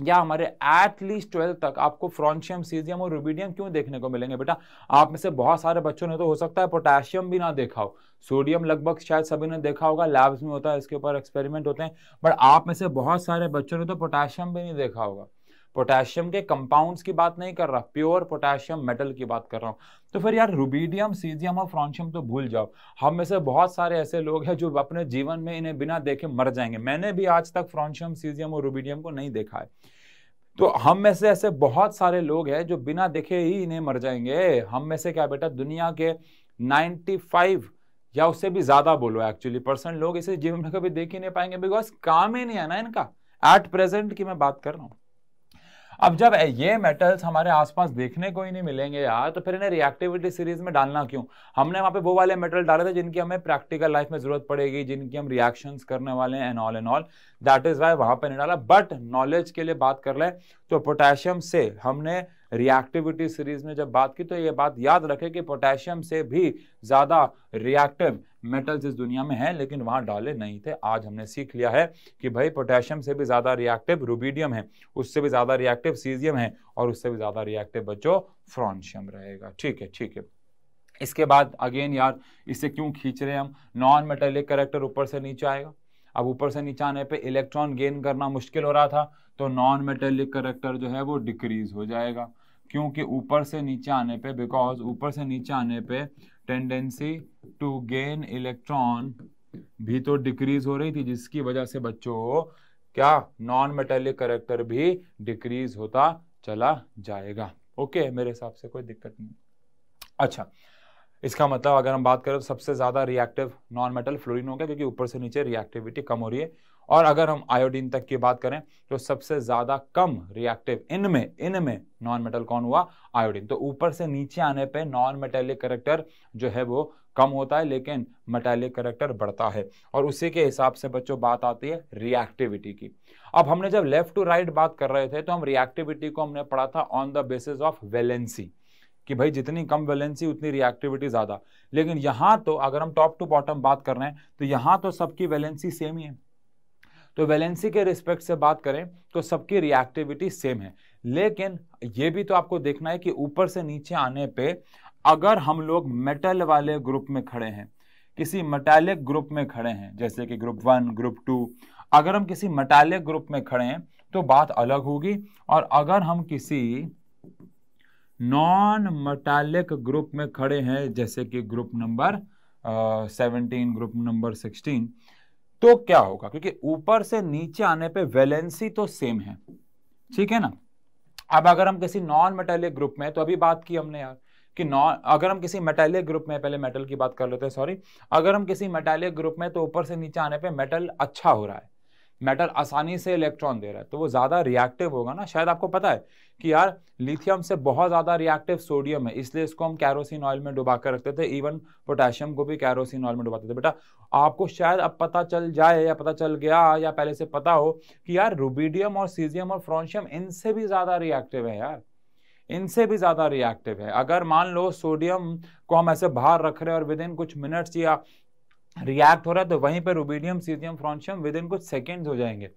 या हमारे एटलीस्ट ट्वेल्थ तक आपको फ्रॉन्शियम सीजियम और रूबीडियम क्यों देखने को मिलेंगे बेटा आप में से बहुत सारे बच्चों ने तो हो सकता है पोटेशियम भी ना देखा हो सोडियम लगभग शायद सभी ने देखा होगा लैब्स में होता है इसके ऊपर एक्सपेरिमेंट होते हैं बट आप में से बहुत सारे बच्चों ने तो पोटेशियम भी नहीं देखा होगा पोटेशियम के कंपाउंड्स की बात नहीं कर रहा प्योर पोटेशियम मेटल की बात कर रहा हूँ तो फिर यार रूबीडियम सीजियम और फ्रॉन्शियम तो भूल जाओ हम में से बहुत सारे ऐसे लोग हैं जो अपने जीवन में इन्हें बिना देखे मर जाएंगे मैंने भी आज तक फ्रॉन्शियम सीजियम और रूबीडियम को नहीं देखा है तो हम में से ऐसे बहुत सारे लोग हैं जो बिना देखे ही इन्हें मर जाएंगे हम में से क्या बेटा दुनिया के 95 या उससे भी ज़्यादा बोलो एक्चुअली परसेंट लोग इसे जीवन में कभी देख ही नहीं पाएंगे बिकॉज काम ही नहीं है ना इनका एट प्रेजेंट की मैं बात कर रहा हूँ अब जब ये मेटल्स हमारे आसपास देखने को ही नहीं मिलेंगे यार तो फिर इन्हें रिएक्टिविटी सीरीज में डालना क्यों हमने वहाँ पे वो वाले मेटल डाले थे जिनकी हमें प्रैक्टिकल लाइफ में जरूरत पड़ेगी जिनकी हम रिएक्शंस करने वाले हैं and all and all that is why वहाँ पे नहीं डाला बट नॉलेज के लिए बात कर लें तो पोटेशियम से हमने रिएक्टिविटी सीरीज में जब बात की तो ये बात याद रखें कि पोटेशियम से भी ज़्यादा रिएक्टिव मेटल्स इस दुनिया में हैं लेकिन वहाँ डाले नहीं थे आज हमने सीख लिया है कि भाई पोटेशियम से भी ज़्यादा रिएक्टिव रूबीडियम है उससे भी ज़्यादा रिएक्टिव सीजियम है और उससे भी ज़्यादा रिएक्टिव बच्चों फ्रॉन्शियम रहेगा ठीक है ठीक है इसके बाद अगेन यार इसे क्यों खींच रहे हैं हम नॉन मेटेलिक करेक्टर ऊपर से नीचे आएगा अब ऊपर से नीचे आने पे इलेक्ट्रॉन गेन करना मुश्किल हो रहा था तो नॉन मेटेलिक करेक्टर जो है वो डिक्रीज हो जाएगा क्योंकि ऊपर से नीचे आने पे बिकॉज ऊपर से नीचे आने पे टेंडेंसी टू गेन इलेक्ट्रॉन भी तो डिक्रीज हो रही थी जिसकी वजह से बच्चों क्या नॉन मेटेलिक करेक्टर भी डिक्रीज होता चला जाएगा ओके okay, मेरे हिसाब से कोई दिक्कत नहीं अच्छा इसका मतलब अगर हम बात करें तो सबसे ज़्यादा रिएक्टिव नॉन मेटल फ्लोरिन हो गया क्योंकि ऊपर से नीचे रिएक्टिविटी कम हो रही है और अगर हम आयोडीन तक की बात करें तो सबसे ज़्यादा कम रिएक्टिव इनमें इनमें नॉन मेटल कौन हुआ आयोडीन तो ऊपर से नीचे आने पे नॉन मेटेलिक करेक्टर जो है वो कम होता है लेकिन मेटेलिक करेक्टर बढ़ता है और उसी के हिसाब से बच्चों बात आती है रिएक्टिविटी की अब हमने जब लेफ्ट टू राइट बात कर रहे थे तो हम रिएक्टिविटी को हमने पढ़ा था on the basis of valency कि भाई जितनी कम वैलेंसी उतनी रिएक्टिविटी ज़्यादा लेकिन यहाँ तो अगर हम टॉप टू बॉटम बात कर रहे हैं तो यहाँ तो सबकी वैलेंसी सेम ही है तो वैलेंसी के रिस्पेक्ट से बात करें तो सबकी रिएक्टिविटी सेम है लेकिन ये भी तो आपको देखना है कि ऊपर से नीचे आने पे अगर हम लोग मेटल वाले ग्रुप में खड़े हैं किसी मेटालिक ग्रुप में खड़े हैं जैसे कि ग्रुप वन ग्रुप टू अगर हम किसी मेटालिक ग्रुप में खड़े हैं तो बात अलग होगी और अगर हम किसी नॉन मेटालिक ग्रुप में खड़े हैं जैसे कि group number seventeen group number sixteen तो क्या होगा क्योंकि ऊपर से नीचे आने पे वैलेंसी तो सेम है ठीक है ना अब अगर हम किसी नॉन मेटेलिक ग्रुप में तो अभी बात की हमने यार कि नॉन अगर हम किसी मेटेलिक ग्रुप में पहले मेटल की बात कर लेते हैं सॉरी अगर हम किसी मेटेलिक ग्रुप में तो ऊपर से नीचे आने पे मेटल अच्छा हो रहा है मेटल आसानी से इलेक्ट्रॉन दे रहा है तो वो ज़्यादा रिएक्टिव होगा ना शायद आपको पता है कि यार लिथियम से बहुत ज़्यादा रिएक्टिव सोडियम है इसलिए इसको हम कैरोसिन ऑयल में डुबा कर रखते थे इवन पोटेशियम को भी कैरोसिन ऑयल में डुबाते थे बेटा आपको शायद अब पता चल जाए या पता चल गया या पहले से पता हो कि यार रूबीडियम और सीजियम और फ्रॉन्शियम इनसे भी ज़्यादा रिएक्टिव है यार इनसे भी ज़्यादा रिएक्टिव है अगर मान लो सोडियम को हम ऐसे बाहर रख रहे हैं और विद इन कुछ मिनट्स या रिएक्ट हो रहा है तो वहीं पर rubidium caesium francium within कुछ सेकेंड हो जाएंगे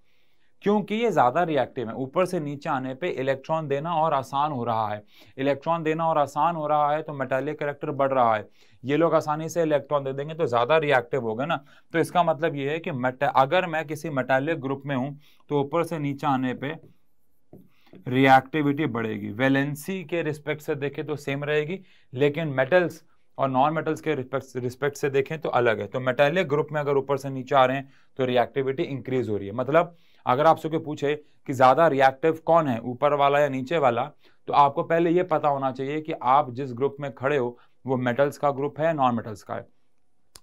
क्योंकि ये ज़्यादा रिएक्टिव है ऊपर से नीचे आने पे इलेक्ट्रॉन देना और आसान हो रहा है इलेक्ट्रॉन देना और आसान हो रहा है तो मेटालिक करेक्टर बढ़ रहा है ये लोग आसानी से इलेक्ट्रॉन दे देंगे तो ज़्यादा रिएक्टिव हो गए ना तो इसका मतलब ये है कि अगर मैं किसी मेटालिक ग्रुप में हूँ तो ऊपर से नीचे आने पर रिएक्टिविटी बढ़ेगी वेलेंसी के रिस्पेक्ट से देखें तो सेम रहेगी लेकिन मेटल्स और नॉन मेटल्स के रिस्पेक्ट रिस्पेक्ट से देखें तो अलग है तो मेटेलिक ग्रुप में अगर ऊपर से नीचे आ रहे हैं तो रिएक्टिविटी इंक्रीज हो रही है मतलब अगर आप सबके पूछे कि ज़्यादा रिएक्टिव कौन है ऊपर वाला या नीचे वाला तो आपको पहले ये पता होना चाहिए कि आप जिस ग्रुप में खड़े हो वो मेटल्स का ग्रुप है नॉन मेटल्स का है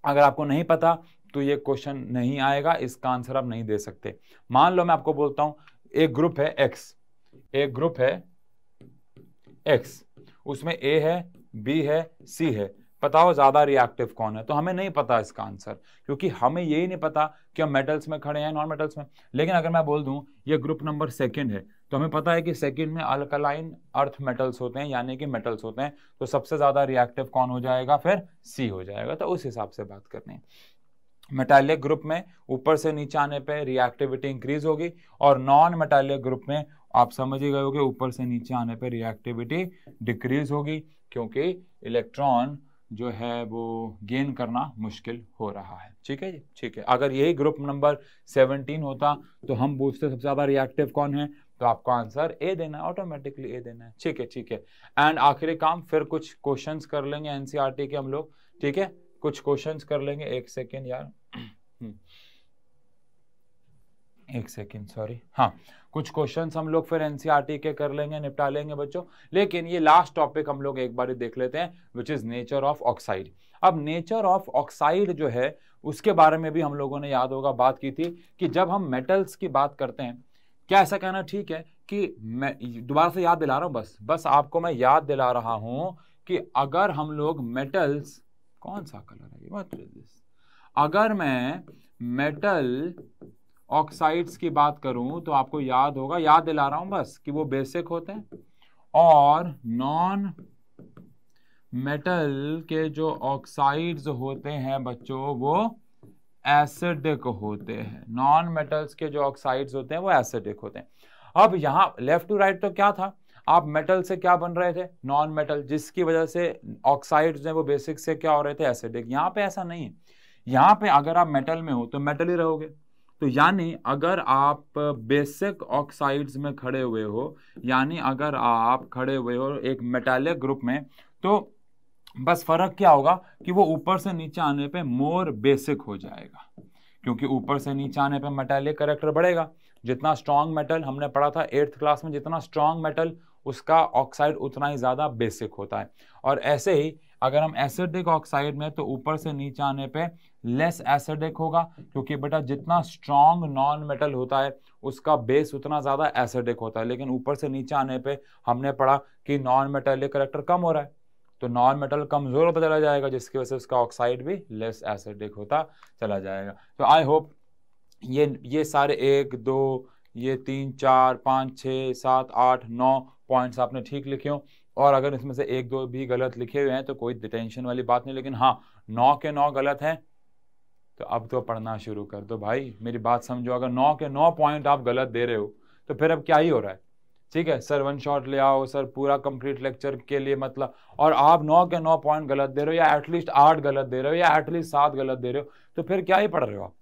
अगर आपको नहीं पता तो ये क्वेश्चन नहीं आएगा इसका आंसर आप नहीं दे सकते मान लो मैं आपको बोलता हूँ एक ग्रुप है एक्स एक ग्रुप है एक्स उसमें ए है बी है सी है पता हो ज़्यादा रिएक्टिव कौन है तो हमें नहीं पता इसका आंसर क्योंकि हमें यही नहीं पता कि हम मेटल्स में खड़े हैं नॉन मेटल्स में लेकिन अगर मैं बोल दूं ये ग्रुप नंबर सेकंड है तो हमें पता है कि सेकंड में अल्कलाइन अर्थ मेटल्स होते हैं यानी कि मेटल्स होते हैं तो सबसे ज़्यादा रिएक्टिव कौन हो जाएगा फिर सी हो जाएगा तो उस हिसाब से बात करनी है मेटालिक ग्रुप में ऊपर से नीचे आने पर रिएक्टिविटी इंक्रीज होगी और नॉन मेटालिक ग्रुप में आप समझ ही गए होगे ऊपर से नीचे आने पर रिएक्टिविटी डिक्रीज होगी क्योंकि इलेक्ट्रॉन जो है वो गेन करना मुश्किल हो रहा है ठीक है जी ठीक है अगर यही ग्रुप नंबर 17 होता तो हम पूछते सबसे ज़्यादा रिएक्टिव कौन है तो आपको आंसर ए देना है ऑटोमेटिकली ए देना है ठीक है ठीक है एंड आखिरी काम फिर कुछ क्वेश्चंस कर लेंगे एनसीईआरटी e के हम लोग ठीक है कुछ क्वेश्चंस कर लेंगे एक सेकेंड यार एक सेकेंड सॉरी हाँ कुछ क्वेश्चन हम लोग फिर एनसीईआरटी e के कर लेंगे निपटा लेंगे बच्चों लेकिन ये लास्ट टॉपिक हम लोग एक बार देख लेते हैं which is nature of oxide अब नेचर ऑफ ऑक्साइड जो है उसके बारे में भी हम लोगों ने याद होगा बात की थी कि जब हम मेटल्स की बात करते हैं क्या ऐसा कहना ठीक है कि मैं दोबारा से याद दिला रहा हूँ बस बस आपको मैं याद दिला रहा हूँ कि अगर हम लोग मेटल्स कौन सा कलर है अगर मैं मेटल ऑक्साइड्स की बात करूं तो आपको याद होगा याद दिला रहा हूं बस कि वो बेसिक होते हैं और नॉन मेटल के जो ऑक्साइड्स होते हैं बच्चों वो एसिडिक होते हैं नॉन मेटल्स के जो ऑक्साइड्स होते हैं वो एसिडिक होते हैं अब यहाँ लेफ्ट टू राइट तो क्या था आप मेटल से क्या बन रहे थे नॉन मेटल जिसकी वजह से ऑक्साइड्स हैं वो बेसिक से क्या हो रहे थे एसिडिक यहाँ पे ऐसा नहीं है यहाँ पे अगर आप मेटल में हो तो मेटल ही रहोगे तो यानी अगर आप बेसिक ऑक्साइड्स में खड़े हुए हो यानी अगर आप खड़े हुए हो एक मेटालिक ग्रुप में तो बस फर्क क्या होगा कि वो ऊपर से नीचे आने पे मोर बेसिक हो जाएगा क्योंकि ऊपर से नीचे आने पे मेटालिक करेक्टर बढ़ेगा जितना स्ट्रांग मेटल हमने पढ़ा था एट्थ क्लास में जितना स्ट्रांग मेटल उसका ऑक्साइड उतना ही ज़्यादा बेसिक होता है और ऐसे ही अगर हम एसिडिक ऑक्साइड में तो ऊपर से नीचे आने पे लेस एसिडिक होगा क्योंकि बेटा जितना स्ट्रांग नॉन मेटल होता है उसका बेस उतना ज़्यादा एसिडिक होता है लेकिन ऊपर से नीचे आने पे हमने पढ़ा कि नॉन मेटेलिक करेक्टर कम हो रहा है तो नॉन मेटल कमज़ोर होता चला जाएगा जिसकी वजह से उसका ऑक्साइड भी लेस एसिडिक होता चला जाएगा तो आई होप ये ये सारे एक दो ये तीन चार पाँच छः सात आठ नौ पॉइंट्स आपने ठीक लिखे हो और अगर इसमें से एक दो भी गलत लिखे हुए हैं तो कोई डिटेंशन वाली बात नहीं लेकिन हाँ नौ के नौ गलत हैं तो अब तो पढ़ना शुरू कर दो भाई मेरी बात समझो अगर नौ के नौ पॉइंट आप गलत दे रहे हो तो फिर अब क्या ही हो रहा है ठीक है सर वन शॉट ले आओ सर पूरा कंप्लीट लेक्चर के लिए मतलब और आप नौ के नौ पॉइंट गलत दे रहे हो या एटलीस्ट आठ गलत दे रहे हो या एटलीस्ट सात गलत दे रहे हो तो फिर क्या ही पढ़ रहे हो आप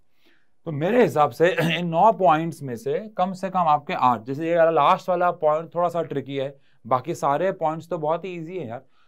तो मेरे हिसाब से इन नौ पॉइंट्स में से कम से कम आपके आठ जैसे ये वाला लास्ट वाला पॉइंट थोड़ा सा ट्रिकी है बाकी सारे पॉइंट्स तो बहुत ही ईजी है यार